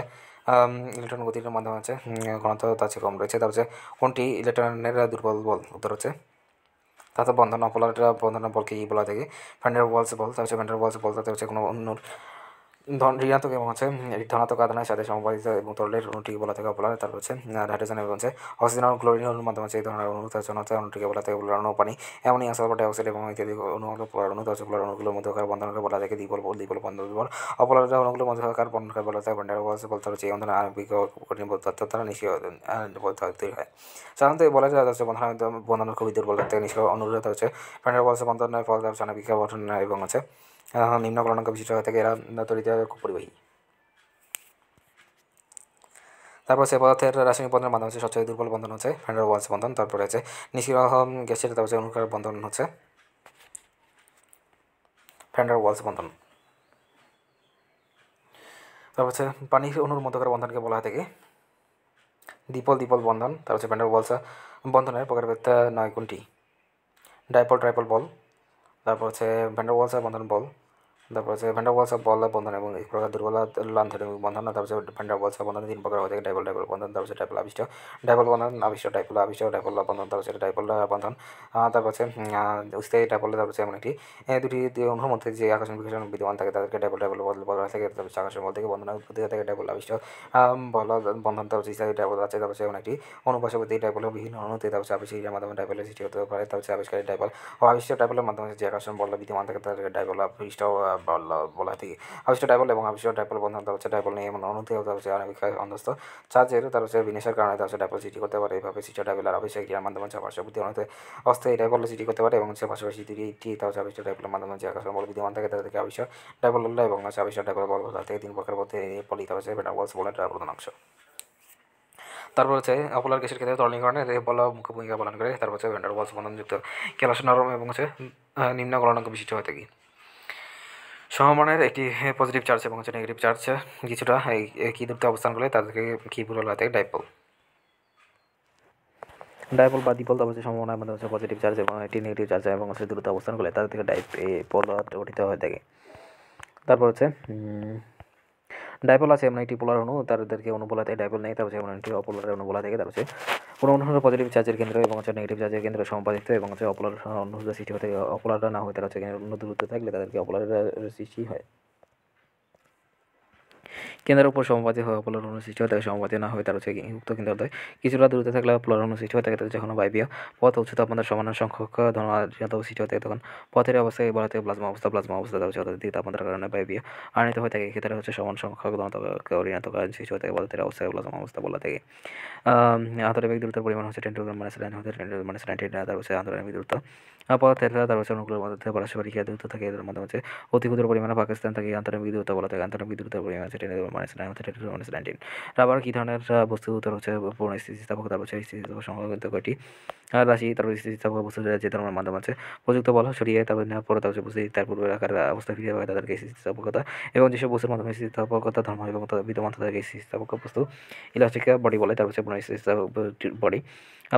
ইলেকট্রন গতির মাধ্যমে আছে ঘনত্ব তার চেয়ে কম রয়েছে তার হচ্ছে কোনটি ইলেকট্রনের দুর্বল বল উত্তর হচ্ছে তাতে বন্ধন অপলার বন্ধন বলকে ই e বলা থাকে ফ্যান্ডার বলস বল তার হচ্ছে ফ্যান্ডার বলস বল তাতে হচ্ছে কোনো অন্য ঋণাত্মক এবং হচ্ছে ধনাত্মক আধানের সাথে সম্পাদিত এবং তরলের অনুটিকে বলা থেকে বলা তারপর হচ্ছে হাইড্রোজেন এবং হচ্ছে অক্সিজেন এবং ক্লোরিন অণুর মাধ্যমে হচ্ছে এই ধরনের অণু তার জন্য হচ্ছে অণুটিকে বলা থেকে বলার অণু পানি আসল সালফার ডাইঅক্সাইড এবং ইত্যাদি অণু হলো পলার অণু তার পলার অণুগুলোর মধ্যে কার বন্ধনকে বলা থেকে দ্বিপল বল দ্বিপল বন্ধন বল অপলার অণুগুলোর মধ্যে কার বন্ধনকে বলা থাকে ভান্ডার বলতে বলতে হচ্ছে এই বন্ধনের আণবিক কঠিন পদার্থ বলতে হয় তৈরি হয় সাধারণত বলা যায় হচ্ছে বন্ধন বন্ধন খুবই দুর্বল থেকে নিষ্ক্রিয় অনুরোধ হচ্ছে ভান্ডার বলতে বন্ধনের ফল তার সানাবিকা গঠন এবং হচ্ছে নিম্ন গণাঙ্ক বিশিষ্ট হয়ে থাকে এরা খুব পরিবাহী তারপর সে পদার্থের রাসায়নিক বন্ধনের মাধ্যমে হচ্ছে সবচেয়ে দুর্বল বন্ধন হচ্ছে ফ্যান্ডার ওয়ালস বন্ধন তারপরে হচ্ছে নিষ্ক্রিয় গ্যাসের তারপর হচ্ছে অনুকার বন্ধন হচ্ছে ফ্যান্ডার ওয়ালস বন্ধন তারপর হচ্ছে পানি অনুর মধ্যকার বন্ধনকে বলা হয় থাকে দ্বিপল দ্বিপল বন্ধন তারপর হচ্ছে ফ্যান্ডার ওয়ালস বন্ধনের প্রকারভেদ নয় কোনটি ডাইপল ট্রাইপল বল তারপর হচ্ছে ভ্যান্ডার ওয়ালস বন্ধন বল তারপর আছে ভেন্ডারওয়ালস বল বন্ধন এবং এক প্রকার দুর্বল লান্থন এবং বন্ধন তারপর ভেন্ডারওয়ালস বন্ধন তিন প্রকার হয়ে থাকে ডাইবল ডাইবল বন্ধন তারপর হচ্ছে ডাইবল আবিষ্ট ডাইবল বন্ধন আবিষ্ট ডাইবল আবিষ্ট ডাইবল বন্ধন তারপর হচ্ছে ডাইবল বন্ধন তারপর হচ্ছে স্থায়ী ডাইবল তারপর হচ্ছে এমন একটি দুটি অন্য মধ্যে যে আকর্ষণ বিকর্ষণ বিদ্যমান থাকে তাদেরকে ডাইবল ডাইবল বদল বলা থাকে তারপর হচ্ছে আকর্ষণ বল থেকে বন্ধন উৎপত্তি হয়ে থাকে ডাইবল আবিষ্ট বল বন্ধন তারপর স্থায়ী ডাইবল আছে তারপর হচ্ছে এমন একটি অনুপার্শ্ববর্তী ডাইবল বিভিন্ন অনুতে তারপর আবিষ্কারের মাধ্যমে ডাইবলের সৃষ্টি হতে পারে তারপর হচ্ছে আবিষ্কারী ডাইবল ও আবিষ্ট ডাইবলের মাধ্যমে যে আকর্ষণ বল বিদ্যমান থাকে তাদেরকে ডাইবল আবিষ্ট বলা থেকে আবিষ্ট ডাইপল এবং আবিষ্ট ডাইপল বন্ধন তার হচ্ছে ডাইপল নিয়ে এমন মানে অনুভূতি তার হচ্ছে অনেক অন্ধস্থ চার্জের তার হচ্ছে বিন্যাসের কারণে তার হচ্ছে ডাইপল সিটি করতে পারে এইভাবে সিটি ডাইপল আর আবিষ্ট ক্রিয়ার মাধ্যমে হচ্ছে পার্শ্ববর্তী অনুতে অস্থায়ী ডাইপল সিটি করতে পারে এবং হচ্ছে পাশাপাশি টি তার হচ্ছে আবিষ্ট ডাইপলের মাধ্যমে যে আকর্ষণ বল বিদ্যমান থাকে তাদেরকে আবিষ্ট ডাইপল এবং হচ্ছে আবিষ্ট ডাইপল বল তার থেকে তিন প্রকার মধ্যে পলি তার হচ্ছে ডাইপলস বলের প্রধান অংশ তারপর হচ্ছে অপোলার গ্যাসের ক্ষেত্রে তরলীকরণে বলা মুখ্য ভূমিকা পালন করে তারপর হচ্ছে ভেন্ডার বলস বন্ধনযুক্ত ক্যালসিয়াম নরম এবং হচ্ছে নিম্ন গলনাঙ্ক বিশিষ্ট হয়ে থাকে সমমানের একটি পজিটিভ হ্যাঁ, চার্জ এবং হচ্ছে নেগেটিভ চার্জ কিছুটা এই কী দুটো অবস্থান করলে তাদেরকে কি বলা হয় ডাইপল ডাইপল বা দ্বিপল তবে সম্ভাবনার মধ্যে মানে হচ্ছে পজিটিভ চার্জ এবং একটি নেগেটিভ চার্জ এবং হচ্ছে দ্রুত অবস্থান করলে তাদের থেকে গঠিত হয়ে থাকে তারপর হচ্ছে ডাইপল আছে এমন একটি পোলার অনু তাদেরকে অনুপোলাতে ডাইপল নেই তারপর এমন একটি অপোলার অনুপোলা থেকে তারপরে কোনো অন্য পজিটিভ চার্জের কেন্দ্র এবং হচ্ছে নেগেটিভ চার্জের কেন্দ্র সম্পাদিত এবং হচ্ছে অপোলার অন্য সৃষ্টি হতে অপোলারটা না হয় তারা হচ্ছে অন্য দূরত্ব থাকলে তাদেরকে অপোলারের সৃষ্টি হয় কেন্দ্রের উপর সমপাতি হয় প্লর অনুসৃষ্টি হয়ে থাকে সমপাতি না হয়ে তার হচ্ছে কেন্দ্র দেয় কিছুটা দূরত্বে থাকলে প্লর অনুসৃষ্টি হয়ে থাকে তাদের যখন বাইবীয় পথ উচ্চ তাপমাত্রার সমান সংখ্যক ধনাত্মক সৃষ্টি হয়ে থাকে তখন পথের অবস্থায় বলা থাকে প্লাজমা অবস্থা প্লাজমা অবস্থা তার হচ্ছে অত্যাধিক তাপমাত্রার কারণে বায়বীয় আনিত হয়ে থাকে ক্ষেত্রে হচ্ছে সমান সংখ্যক ধনাত্মক ঋণাত্মক সৃষ্টি হয়ে থাকে পথের অবস্থায় প্লাজমা অবস্থা বলা থাকে আহ বেগ দূরত্বের পরিমাণ হচ্ছে টেন টু মাইনাস নাইন হতে টেন টু তার হচ্ছে আন্তরিক দূরত্ব পদার্থের তার হচ্ছে পারস্পরিক দূরত্ব থাকে এদের মধ্যে হচ্ছে অতি ক্ষুদ্র পরিমাণে পাকিস্তান থাকে আন্তরিক দূরত্ব বলা থাকে আন্তরিক দূরত্বের পরিমাণ হচ্ছে minus nine thirty to minus nineteen কী ধরনের বস্তু তার হচ্ছে পুরনো স্থিতিস্থাপক তারপর হচ্ছে স্থিতিস্থাপক সংক্রান্ত রাশি তারপর স্থিতিস্থাপক বস্তু যে ধরনের মাধ্যম আছে বল সরিয়ে তারপর নেওয়ার পরে বস্তু তার পূর্বের আকার অবস্থা তাদেরকে স্থিতিস্থাপকতা এবং যেসব বস্তুর মাধ্যমে স্থিতিস্থাপকতা ধর্ম এবং বিদ্যমান তাদেরকে স্থিতিস্থাপক বস্তু ইলাস্টিক বডি বলে হচ্ছে পুনঃ স্থিতিস্থাপক বডি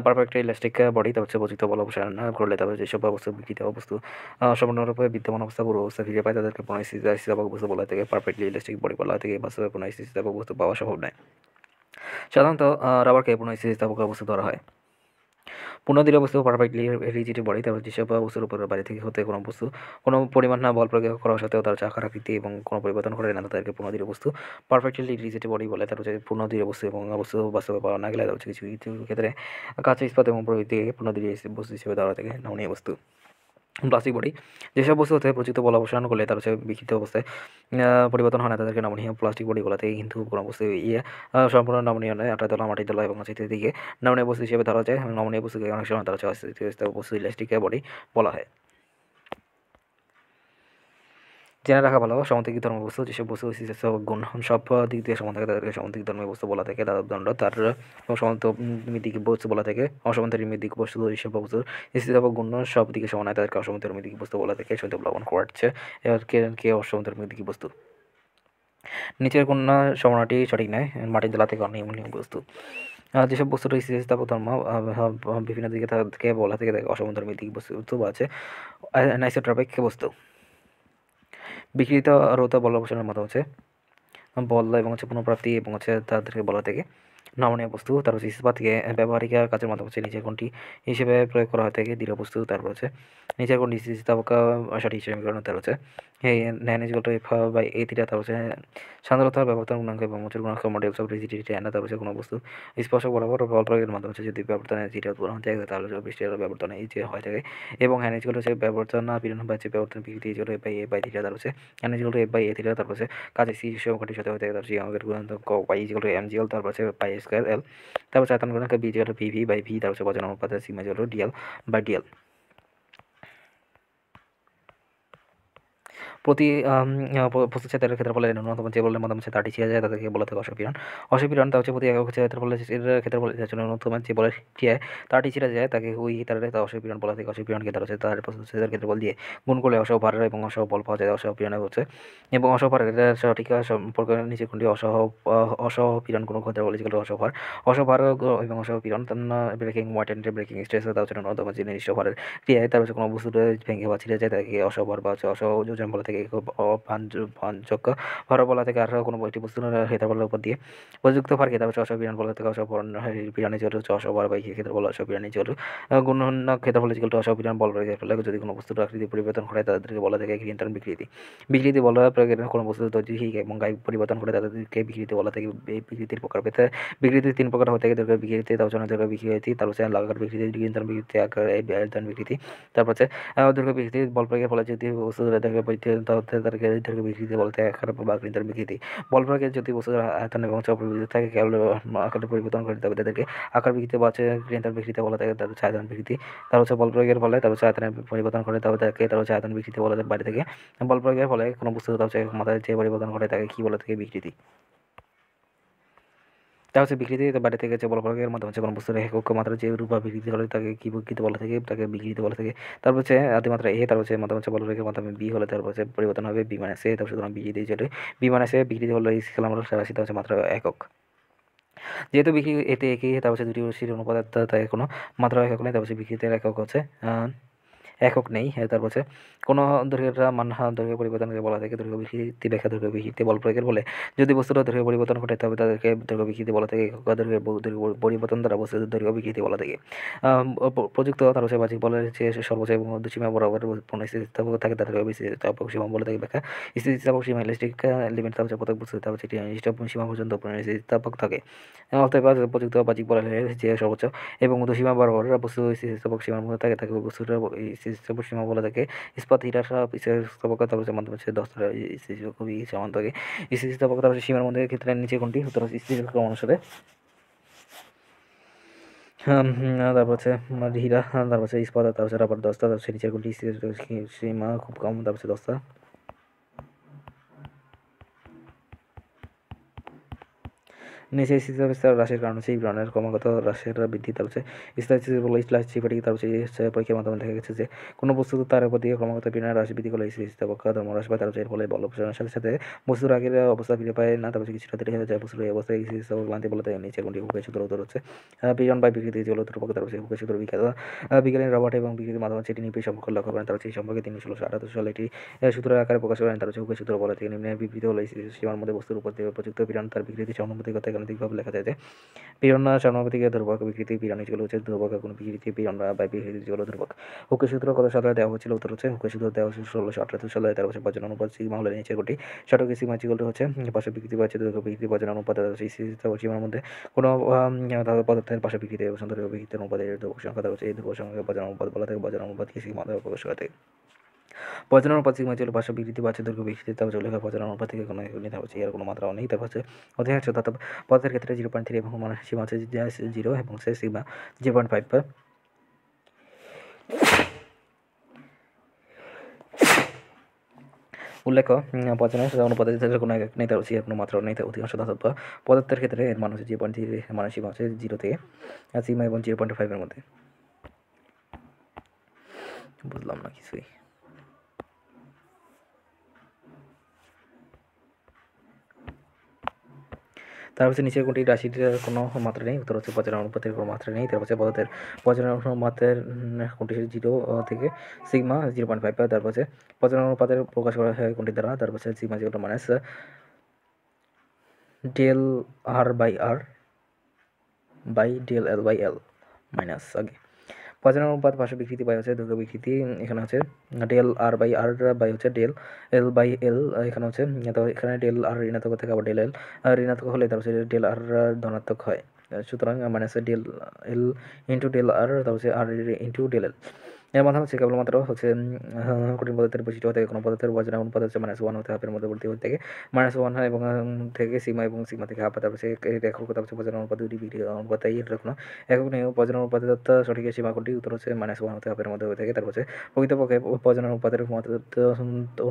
পারপর ইলাস্টিক বডি তারপর হচ্ছে প্রযুক্ত বল অপসারণ করলে তারপর যেসব বস্তু বিকৃত বস্তু সম্পূর্ণরূপে বিদ্যমান অবস্থা পূর্ব অবস্থা ফিরে পায় তাদেরকে পুনঃ স্থিতিস্থাপক বস্তু বলা থেকে পারফেক্টলি ইলাস্টিক বডি বলা থেকে বাস্তবে কোনো স্থিতিস্থাপক বস্তু পাওয়া সম্ভব নয় সাধারণত রাবারকে পুনঃ স্থিতিস্থাপক বস্তু ধরা হয় পুনর্দৃঢ় বস্তু পারফেক্টলি রিজিটি বডি তারপর যেসব বস্তুর উপর বাড়ি থেকে হতে কোনো বস্তু কোনো পরিমাণ না বল প্রয়োগ করা সত্ত্বেও তার চাকার আকৃতি এবং কোনো পরিবর্তন করে না তাদেরকে পুনর্দৃঢ় বস্তু পারফেক্টলি রিজিটি বডি বলে তারপর হচ্ছে পুনর্দৃঢ় বস্তু এবং বস্তু বাস্তবে পাওয়া না গেলে কিছু কিছু ক্ষেত্রে কাছে ইস্পাত এবং প্রভৃতি পুনর্দৃঢ় বস্তু হিসেবে ধরা থাকে নমনীয় বস্তু প্লাস্টিক বডি যেসব বস্তু হতে প্রযুক্ত বল অপসারণ করলে তার হচ্ছে বিক্ষিপ্ত অবস্থায় পরিবর্তন হয় না তাদেরকে নমনীয় প্লাস্টিক বডি বলা থেকে কিন্তু কোনো বস্তু ইয়ে সম্পূর্ণ নমনীয় নয় আটা দলা মাটির দলা এবং হচ্ছে দিকে নমনীয় বস্তু হিসেবে ধরা যায় নমনীয় বস্তুকে অনেক সময় তারা হচ্ছে বস্তু বডি বলা হয় জেনে রাখা ভালো সমন্তিক ধর্ম বস্তু যেসব বস্তু সেসব গুণ সব দিক দিয়ে সমান থাকে তাদেরকে সমন্তিক ধর্মের বস্তু বলা থাকে দাদব দণ্ড তার সমন্ত মিদিক বস্তু বলা থাকে অসমন্তরী দিক বস্তু এইসব বস্তু সব গুণ সব দিকে সমান হয় তাদেরকে অসমন্তর দিক বস্তু বলা থাকে সত্য প্লাবন করছে এবার কে কে অসমন্তর মিদিক বস্তু নিচের কোন সমনাটি সঠিক নয় মাটির জেলা থেকে নিয়ম বস্তু যেসব বস্তু রয়েছে স্থাপ ধর্ম বিভিন্ন দিকে তাদেরকে বলা থেকে অসমধর্মী দিক বস্তু আছে নাইসোট্রপিক বস্তু বিকৃত রোতা বল অবসানের মতো হচ্ছে বল্লা এবং হচ্ছে পুনঃপ্রাপ্তি এবং হচ্ছে তাদেরকে বলা থেকে নামনীয় বস্তু তারপর হচ্ছে ইস্পাতকে ব্যবহারিক কাজের মাধ্যমে হচ্ছে নিচের কোনটি হিসেবে প্রয়োগ করা হয় থাকে দৃঢ় বস্তু তারপর হচ্ছে নিচের কোনটি স্থিতিস্থাপক সঠিক হিসেবে মিলন তার হচ্ছে ন্যান ইজ টু এফ বা এ থিটা তার হচ্ছে সাধারণত ব্যবহার গুণাঙ্ক এবং মোচের গুণাঙ্ক মডেল সব রিজিডিটি আনা তারপর হচ্ছে কোনো বস্তু স্পর্শ বরাবর বল প্রয়োগের মাধ্যমে হচ্ছে যদি ব্যবর্তনে যেটা উৎপন্ন হতে থাকে তাহলে হচ্ছে বৃষ্টি ব্যবর্তনে এই যে হয়ে থাকে এবং হ্যান ইজগুলো হচ্ছে ব্যবর্তন বিলন বা হচ্ছে ব্যবর্তন বিকৃতি ইজগুলো F by A by theta তার হচ্ছে হ্যান ইজগুলো এফ বাই এ থিটা তার হচ্ছে কাজে সি সব ঘটি সাথে হয়ে থাকে তার হচ্ছে আমাদের গুণাঙ্ক বাই ইজগুলো এম জিএল তারপর হচ্ছে বাই এস स्क्वायर एल तब चाहता गुणा का बी जो बी बाई भी तरफ से वजन पता है सीमा जो D L by D L প্রতি প্রস্তুত ক্ষেত্রে বলে ন্যূনতম যে বলের মাধ্যমে তারটি ছিঁড়ে যায় তাদেরকে বলে থাকে অসপীড়ন অসপীড়ন তা হচ্ছে প্রতি একক বলে যাচ্ছে ন্যূনতম যে বলে ছিঁড়ে তারটি ছিঁড়ে যায় তাকে ওই তার তা অসপীড়ন বলা থাকে অসপীড়নকে তার হচ্ছে তার প্রস্তুত ক্ষেত্রে বল দিয়ে গুণ করলে অসহ ভারের এবং অসহ বল পাওয়া যায় অসহ হচ্ছে এবং অসহ সঠিক সম্পর্ক নিচে কোনটি অসহ অসহ কোনো ক্ষেত্রে যেগুলো অসহ ভার অসহ ভার এবং অসহ পীড়ন breaking weight and breaking stress তা হচ্ছে ন্যূনতম যে নির্দিষ্ট ভারের ক্রিয়ায় তার হচ্ছে কোনো বস্তু ভেঙে বা ছিঁড়ে যায় তাকে অসহ ভার বা হচ্ছে অসহ যোজন বলে থাকে ভর বলা থেকে আর কোনো একটি বস্তু বলার উপর দিয়ে উপযুক্ত ফার ক্ষেত্রে চশ বিরান বলা থেকে অসবরণ বিরানি চলু চশ বর খেতে বলা অস চলু গুণ ক্ষেত্রফল ইকুয়াল টু অস বিরান রয়েছে ফলে যদি কোনো বস্তুর আকৃতি পরিবর্তন করে তাদেরকে বলা থাকে নিয়ন্ত্রণ বিকৃতি বিকৃতি বলা হয় কোনো বস্তুর দৈর্ঘ্যিক এবং গায়ে পরিবর্তন ঘটে তাদেরকে বিকৃতি বলা থাকে বিকৃতির প্রকার পেতে বিকৃতি তিন প্রকার হয়ে থাকে দীর্ঘ বিকৃতি তার জন্য দীর্ঘ বিকৃতি তারপর হচ্ছে লাগার বিকৃতি নিয়ন্ত্রণ বিকৃতি আকার বিকৃতি তারপর হচ্ছে দীর্ঘ বিকৃতি বল প্রয়োগের ফলে যদি বস্তু দীর্ঘ তাদেরকে ক্যারিধারকে বিকৃতি বল ত্যাগ খারাপ বা ক্রিধার বিকৃতি বল প্রয়োগে যদি বস্তুর আয়তন এবং চাপ থাকে কেবল আকারে পরিবর্তন করে তবে তাদেরকে আকার বিকৃতি বা ক্রিধার বিকৃতি বলা থাকে তাদের আয়তন বিকৃতি তার হচ্ছে বল প্রয়োগের ফলে তার হচ্ছে আয়তনের পরিবর্তন করে তবে তাকে তার হচ্ছে আয়তন বিকৃতি বলা যায় বাইরে থেকে বল প্রয়োগের ফলে কোনো বস্তু তার হচ্ছে মাথায় যে পরিবর্তন করে তাকে কী বলে থাকে বিকৃতি তা হচ্ছে বিকৃতি বাড়ি থেকে যে বল মাধ্যমে হচ্ছে কোনো বস্তুর একক মাত্রা যে রূপা বিক্রি হলে তাকে কি বিক্রিতে বলা থাকে তাকে বিক্রিতে বলা থাকে তারপর হচ্ছে আদি মাত্রা এ তারপর হচ্ছে মাধ্যমে হচ্ছে বল মাধ্যমে বি হলে তারপর হচ্ছে পরিবর্তন হবে বিমান এসে তারপর সুতরাং দিয়ে চলে বিমান এসে বিক্রি বিকৃতি হলে স্কেল আমরা রাশি হচ্ছে মাত্র একক যেহেতু বিক্রি এতে একই তারপর হচ্ছে দুটি অনুপাত তাই কোনো মাত্রা একক নেই তারপর হচ্ছে বিক্রিতে একক হচ্ছে একক নেই হ্যাঁ, তারপর পাশে কোনো দৈর্ঘ্যটা মানহা দৈর্ঘ্য পরিবর্তনকে বলা থাকে দৈর্ঘ্য বিকৃতি ব্যাখ্যা দৈর্ঘ্য বিকৃতি বল প্রয়োগের বলে যদি বস্তুটা দৈর্ঘ্য পরিবর্তন ঘটে তবে তাদেরকে দৈর্ঘ্য বিকৃতি বলা থাকে একক দৈর্ঘ্য পরিবর্তন দ্বারা বস্তু দৈর্ঘ্য বিকৃতি বলা থাকে প্রযুক্ত তার পাশে বাজিক বলে যে সর্বোচ্চ এবং সীমা বরাবর পূর্ণ স্থিতিস্থাপক থাকে তাদের স্থিতিস্থাপক সীমা বলে থাকে ব্যাখ্যা স্থিতিস্থাপক সীমা ইলেকট্রিক লিমিট তার প্রত্যেক বস্তু তাপ হচ্ছে সীমা পর্যন্ত পূর্ণ স্থিতিস্থাপক থাকে অর্থাৎ প্রযুক্ত বাজিক বলের যে সর্বোচ্চ এবং সীমা বরাবর বস্তু স্থিতিস্থাপক সীমার মধ্যে থাকে তাকে বস্তুটা স্থিতিস্থাপক সীমা বলে থাকে ইস্পাত হীরা সাপ স্থিতিস্থাপক তারপর মাধ্যমে হচ্ছে দস্তরা স্থিতিস্থাপক খুবই সমান থাকে স্থিতিস্থাপক তারপর সীমার মধ্যে ক্ষেত্রে নিচে কোনটি উত্তর হচ্ছে ক্রম অনুসারে তারপর হচ্ছে হীরা তারপর হচ্ছে ইস্পাত তারপর হচ্ছে রাবার দস্তা তারপর নিচের কোনটি সীমা খুব কম তারপর হচ্ছে দস্তা নিচে স্থিতি রাশির কারণ হচ্ছে ইউরানের ক্রমাগত রাশির বৃদ্ধি তার হচ্ছে স্থিতি বলে ইসলাম চিপাটি তার হচ্ছে পরীক্ষার মাধ্যমে দেখা গেছে যে কোনো বস্তুতে তার উপর দিয়ে ক্রমাগত বিনয় রাশি বৃদ্ধি করলে স্থিতিস্থাপক ধর্ম হ্রাস পায় তার হচ্ছে এর ফলে বল অপসারণের সাথে সাথে বস্তুর আগের অবস্থা ফিরে পায় না তার হচ্ছে কিছুটা দেরি হয়ে যায় বস্তুর এই অবস্থায় স্থিতিস্থাপক ক্লান্তি বলে তাই নিচে কোনটি হুকে সূত্র উত্তর হচ্ছে বিজন বা বিকৃতি জল উত্তর পক্ষে তার হচ্ছে হুকে সূত্র বিখ্যাত বিজ্ঞানী রবার্ট এবং বিকৃতির মাধ্যমে সেটি নিপি সম্পর্কে লক্ষ্য করেন তার হচ্ছে এই সম্পর্কে তিনি ষোলোশো আঠাত্তর সালে এটি সূত্র আকারে প্রকাশ করেন তার হচ্ছে হুকে সূত্র বলে তিনি নিম্নে বিবৃত হলে সীমার মধ্যে বস্তুর উপর দিয়ে উপযুক্ত বিরান তার বিকৃতি করতে গাণিতিকভাবে লেখা যায় যে পীড়না সমানুপাতিকে ধ্রুবক বিকৃতি পীড়ানিজগুলো হচ্ছে ধ্রুবক কোনো বিকৃতি পীড়না বা বিকৃতিগুলো ধ্রুবক হুকে সূত্র কত সালে দেওয়া হয়েছিল উত্তর হচ্ছে হুকে সূত্র দেওয়া হয়েছিল ষোলোশো আঠারো সালে তেরো বছর বজন অনুপাত সিগমা হলে নিচে কোটি সঠিক সিগমা চিগুলো হচ্ছে পাশে বিকৃতি পাচ্ছে ধ্রুবক বিকৃতি বজন অনুপাত সীমার মধ্যে কোনো পদার্থের পাশে বিকৃতি এবং সৌন্দর্য বিকৃতি অনুপাতের ধ্রুবক সংখ্যা দেওয়া হচ্ছে এই ধ্রুবক সংখ্যা বজন অনুপাত বলা থেকে পর্যন্ত অনুপাতকে সিগমা দ্বারা প্রকাশ করা থাকে বজ্রণুপাতীকে মধ্যেলে বাস বিৃতি বাছদরকে বেশি দিতে তবে চল লেখা বজ্রণুপাতীকে কোনো নেতা আছে আর কোনো মাত্রা নেই তারপরে অধ্যায় ছটা তবে পদের ক্ষেত্রে 0.3 এবং মানসীমা আছে 0 এবং সীমা 0.5 পর উল্লেখ করুন বজ্রণুপাতী যখন পদের ক্ষেত্রে কোনো নেতা আছে আর কোনো মাত্রা নেই অধ্যায় ছটা পদত্বের ক্ষেত্রে মানসী 0 থেকে সীমা 0.5 এর মধ্যে বুঝলাম না কিছুই তার পাশে নিচের কোনটি রাশিটির কোনো মাত্রা নেই উত্তর হচ্ছে প্রচারণ অনুপাতের কোনো মাত্রা নেই তারপর হচ্ছে পদার্থের প্রচারণ অনুপাতের কোনটি জিরো থেকে সিগমা জিরো পয়েন্ট ফাইভ তারপর হচ্ছে প্রচারণ অনুপাতের প্রকাশ করা হয় কোনটি দ্বারা তারপর হচ্ছে sigma zero minus del R by R by del L by L minus আগে পাঁচের অনুপাত পাশে বিকৃতি বাই হচ্ছে দুর্গা বিকৃতি এখানে হচ্ছে del R by R by হচ্ছে ডেল এল বাই এল এখানে হচ্ছে তো এখানে ডেল আর ঋণাত্মক থেকে আবার ডেল এল ঋণাত্মক হলে তার হচ্ছে ডেল আর ধনাত্মক হয় সুতরাং minus del L into del R তারপর হচ্ছে আর ইন্টু ডেল এল এর মাধ্যমে হচ্ছে কেবলমাত্র হচ্ছে কঠিন পদার্থের বৈশিষ্ট্য হতে কোনো পদার্থের বজ্র এমন পদার্থ হচ্ছে মাইনাস ওয়ান হতে হাফের মধ্যবর্তী হতে থেকে মাইনাস ওয়ান হয় এবং থেকে সীমা এবং সীমা থেকে হাফ তারপর সে একক কথা হচ্ছে বজ্র অনুপাত দুটি বিক্রি অনুপাত এই রকম কোনো একক নিয়ে বজ্র অনুপাত সঠিক সীমা কোনটি উত্তর হচ্ছে মাইনাস ওয়ান হতে হাফের মধ্যে হয়ে থাকে তারপর হচ্ছে প্রকৃতপক্ষে বজ্র অনুপাতের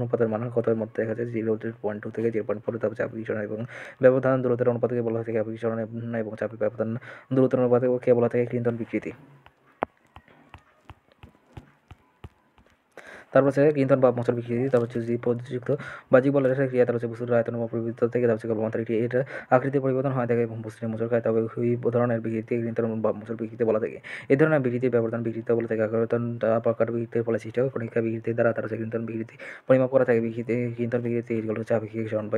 অনুপাতের মান কত মধ্যে দেখা যায় জিরো পয়েন্ট টু থেকে জিরো পয়েন্ট ফোর তারপর চাপ বিচরণ এবং ব্যবধান দূরত্বের অনুপাতকে বলা হয় থেকে বিচরণ এবং চাপের ব্যবধান দূরত্বের অনুপাতকে বলা থাকে ক্রিন্তন বিকৃতি তারপর হচ্ছে ইন্ধন বা মশল বিক্রিয়া তারপর হচ্ছে জি প্রযুক্ত বাহ্যিক বলের একটা ক্রিয়া তারপর হচ্ছে বস্তুর আয়তন বা পরিবৃত থেকে তারপর হচ্ছে এটি এটা আকৃতি পরিবর্তন হয় থাকে এবং বস্তুটি মোচর খায় তবে ওই ধরনের বিকৃতি ইন্ধন বা মশল বিকৃতি বলা থাকে এই ধরনের বিকৃতি ব্যবধান বিকৃতি বলা থাকে আকর্ষণ প্রকার বিকৃতির ফলে সৃষ্টি হয় কণিকা বিকৃতির দ্বারা তারপর হচ্ছে ইন্ধন বিকৃতি পরিমাপ করা থাকে বিকৃতি ইন্ধন বিকৃতি এগুলো হচ্ছে আপেক্ষিক সরণ বা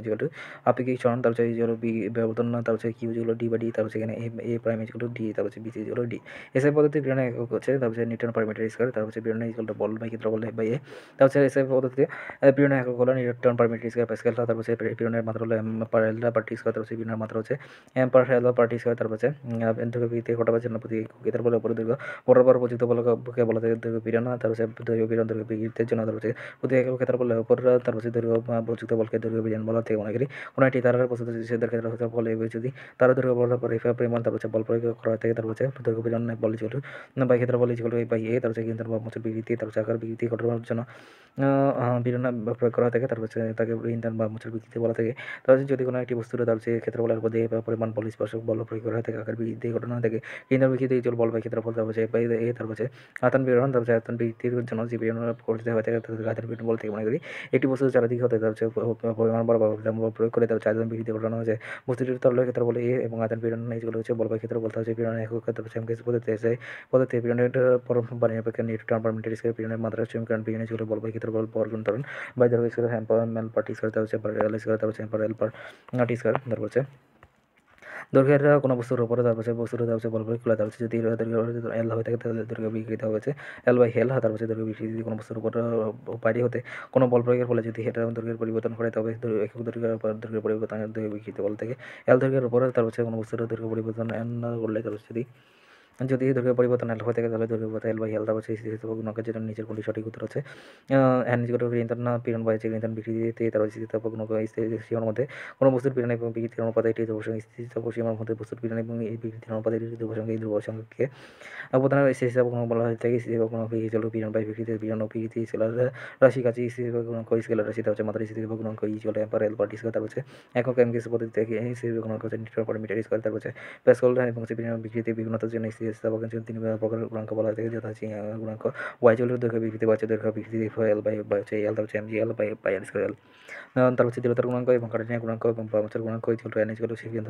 এগুলো আপেক্ষিক সরণ তারপর হচ্ছে এগুলো ব্যবধান তারপর হচ্ছে কিউ যেগুলো ডি বা ডি তারপর হচ্ছে এখানে এ প্রাইম যেগুলো ডি তারপর হচ্ছে বিসি যেগুলো ডি এসআই পদ্ধতি বিরণে হচ্ছে তারপর হচ্ছে নিউটন পারমিটার স্কোয়ার তারপর হচ্ছে বিরণে বল বা ক্ষেত্র সকল এক বাই এ তারপর হচ্ছে এসআই পদ্ধতিতে পিরোনে একক হলো electron per meter square pascal তারপর হচ্ছে পিরোনের মাত্রা হলো এম পার এলডা পার টি স্কোয়ার তারপর হচ্ছে পিরোনের মাত্রা হচ্ছে এম পার এলডা পার টি তারপর সে দৈর্ঘ্যবিতে ঘটা বাজে না প্রতি তারপর বলে উপরে দৈর্ঘ্য বরাবর উপযুক্ত বলকে বলা যায় দৈর্ঘ্য পিরোন তারপর সে দৈর্ঘ্য পিরোন দৈর্ঘ্য বিগৃতের জন্য তারপর হচ্ছে প্রতি একক ক্ষেত্র বলে উপর তারপর হচ্ছে দৈর্ঘ্য উপযুক্ত বলকে দৈর্ঘ্য বিধান বলা থেকে মনে করি কোনো একটি তারার প্রস্তুত সেদের ক্ষেত্রে হচ্ছে বলে যদি তারা দৈর্ঘ্য বলার পরে এফা পরিমাণ তারপর হচ্ছে বল প্রয়োগ করা থেকে তারপর হচ্ছে দৈর্ঘ্য বিধান বলে চলু বা ক্ষেত্রে বলে চলু বাই এ তারপর সে কিন্তু বিগৃতি তারপর সে আকার বিগৃতি ব্যক্তি ঘটনার জন্য বিরোনা প্রয়োগ করা থাকে তারপর তাকে ইন্ধন বা মুচুর ভিত্তিতে বলা থাকে তারপর যদি কোনো একটি বস্তুর তার যে ক্ষেত্রফলের বলার পর বা পরিমাণ বল স্পর্শক বল প্রয়োগ করা থাকে আকার ভিত্তি ঘটনা থাকে ইন্ধন ভিত্তিতে জল বল বা ক্ষেত্রফল তারপর এই এ তারপর যে আতন বিরোধন তারপর আতন ভিত্তির জন্য যে বিরোধন করতে হয় থাকে তাদের আতন বিরোধন বলতে মনে করি একটি বস্তু দিক হতে তার পরিমাণ বল বা প্রয়োগ করে তার চারজন ভিত্তিতে ঘটনা হয়েছে বস্তুটির ক্ষেত্র বলে এ এবং আতন বিরোধন এইগুলো হচ্ছে বল বা বলতে তার হচ্ছে বিরোধন একক তারপর সেমকেস পদ্ধতি পদ্ধতি বিরোধনের পরম নিরপেক্ষ নিউটন পারমিটারি স্কেল বিরোধনের రాష్ట్రీయం కరెంట్ యూనిట్ కూడా బల్బై ఇతర బల్బ్ పాల్గొంటారు బై దర్వేశ్వర హెంపర్ మెల్ పార్టీస్కర్ తర్వాత ఎల్ఎస్కర్ తర్వాత హెంపర్ ఎల్ పార్టీస్కర్ తర్వాత দৈর্ঘ্যের কোনো বস্তুর উপরে তার পাশে বস্তুর হচ্ছে বল প্রয়োগ করা তার যদি এল হয়ে থাকে তাহলে দৈর্ঘ্য বিকৃত হয়েছে এল বাই হেল তার পাশে দৈর্ঘ্য বিক্রি যদি কোনো বস্তুর উপর বাইরে হতে কোনো বল প্রয়োগের ফলে যদি হেটার দৈর্ঘ্যের পরিবর্তন ঘটে তবে একক দৈর্ঘ্যের দৈর্ঘ্যের পরিবর্তন দৈর্ঘ্য বিকৃত বল থেকে এল দৈর্ঘ্যের উপরে তার পাশে কোনো বস্তুর দৈর্ঘ্য পরিবর্তন করলে তার যদি যদি দৈর্ঘ্য পরিবর্তন এল হয়ে থাকে তাহলে দৈর্ঘ্য পথে এল বা এল তারপর সেই স্থিতিস্থাপক গুণকের যেটা নিচের কোনটি সঠিক উত্তর আছে হ্যান এন নিকট না পীড়ন বা ঋণতন বিকৃতিতে তারপর স্থিতিস্থাপক গুণক সীমার মধ্যে কোনো বস্তুর পীড়ন এবং বিক্রি তীর অনুপাতে এটি ধ্রুব সঙ্গে স্থিতিস্থাপক সীমার মধ্যে বস্তুর পীড়ন এবং এই বিক্রি তীর অনুপাতে এটি ধ্রুব সঙ্গে এই ধ্রুব সঙ্গে অবদানের স্থিতিস্থাপক গুণক বলা হয়ে থাকে স্থিতিস্থাপক এই চলো পীড়ন বা বিক্রিতে পীড়ন ও বিকৃতি স্কেলার রাশি কাছে স্থিতিস্থাপক গুণক স্কেলার রাশি তারপর মাত্রা স্থিতিস্থাপক গুণক এই চলে এম্পার এল বা ডি স্কোয়ার তারপর একক এমকেস পদ্ধতি থেকে স্থিতিস্থাপক গুণক হচ্ছে নিউটন পার মিটার স্কোয়ার তারপর প্যাসকল এবং বিক্রিতে বিভিন্নতার জন্য এস বা কিন্তু প্রকার গুণাঙ্ক বলা থেকে যথা হচ্ছে গুণাঙ্ক ওয়াই চলে দৈর্ঘ্য বিকৃতি বাচ্চা দৈর্ঘ্য বিকৃতি এল বাই হচ্ছে এল হচ্ছে M G L by by N square L তার হচ্ছে দৃঢ়তার গুণাঙ্ক এবং কাটানিয়া গুণাঙ্ক এবং বামচার গুণাঙ্ক ইজ হলো এন ইজ হলো সিদ্ধান্ত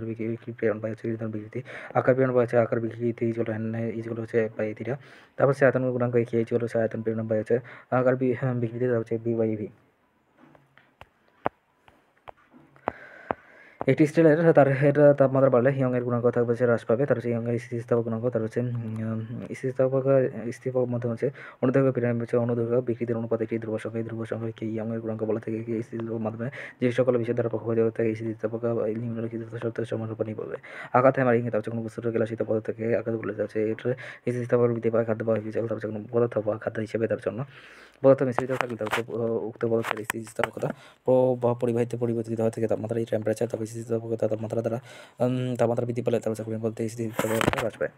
প্রেরণ বাই হচ্ছে সিদ্ধান্ত বিকৃতি আকার প্রেরণ বাই হচ্ছে আকার বিকৃতি ইজ হলো এন ইজ হচ্ছে বাই থিটা তারপর সে আয়তন গুণাঙ্ক এই ইজ হলো সে আয়তন প্রেরণ বাই হচ্ছে আকার বিকৃতি তারপর হচ্ছে বি বাই ভি একটি স্টিলের তার হের তাপমাত্রা বাড়লে হিয়ংয়ের গুণাঙ্ক থাকবে হচ্ছে হ্রাস পাবে তার হচ্ছে হিয়ংয়ের স্থিতিস্থাপক গুণাঙ্ক তার হচ্ছে স্থিতিস্থাপক স্থিতিপক মধ্যে হচ্ছে অনুদৈর্ঘ্য পিরামিড হচ্ছে অনুদৈর্ঘ্য বিকৃতির অনুপাত একটি ধ্রুব সংখ্যা ধ্রুব সংখ্যা সংখ্যাকে হিয়ংয়ের গুণাঙ্ক বলা থেকে এই স্থিতিস্থাপক মাধ্যমে যে সকল বিষয় দ্বারা প্রভাবিত হয়ে থাকে এই স্থিতিস্থাপক নিম্নলিখিত সপ্তাহ সমান উপর নিয়ে পড়বে আঘাত হ্যামার ইঙ্গিত হচ্ছে কোনো বস্তুর গেলাসিত থেকে আঘাত বলে যাচ্ছে এটার স্থিতিস্থাপক বৃদ্ধি পায় খাদ্য বা হিসাবে তার হচ্ছে কোনো পদার্থ বা খাদ্য হিসেবে তার জন্য পদার্থ মিশ্রিত থাকলে তার উক্ত পদার্থের স্থিতিস্থাপকতা বা পরিবাহিত পরিবর্তিত হওয়া থাকে তাপমাত্রা এই টেম্পারেচার তারপর তাপমাত্রা দ্বারা তাপমাত্রা বৃদ্ধি পেলে তাপমাত্রা কুলিং বলতে স্থিতি তাপমাত্রা হ্রাস পায়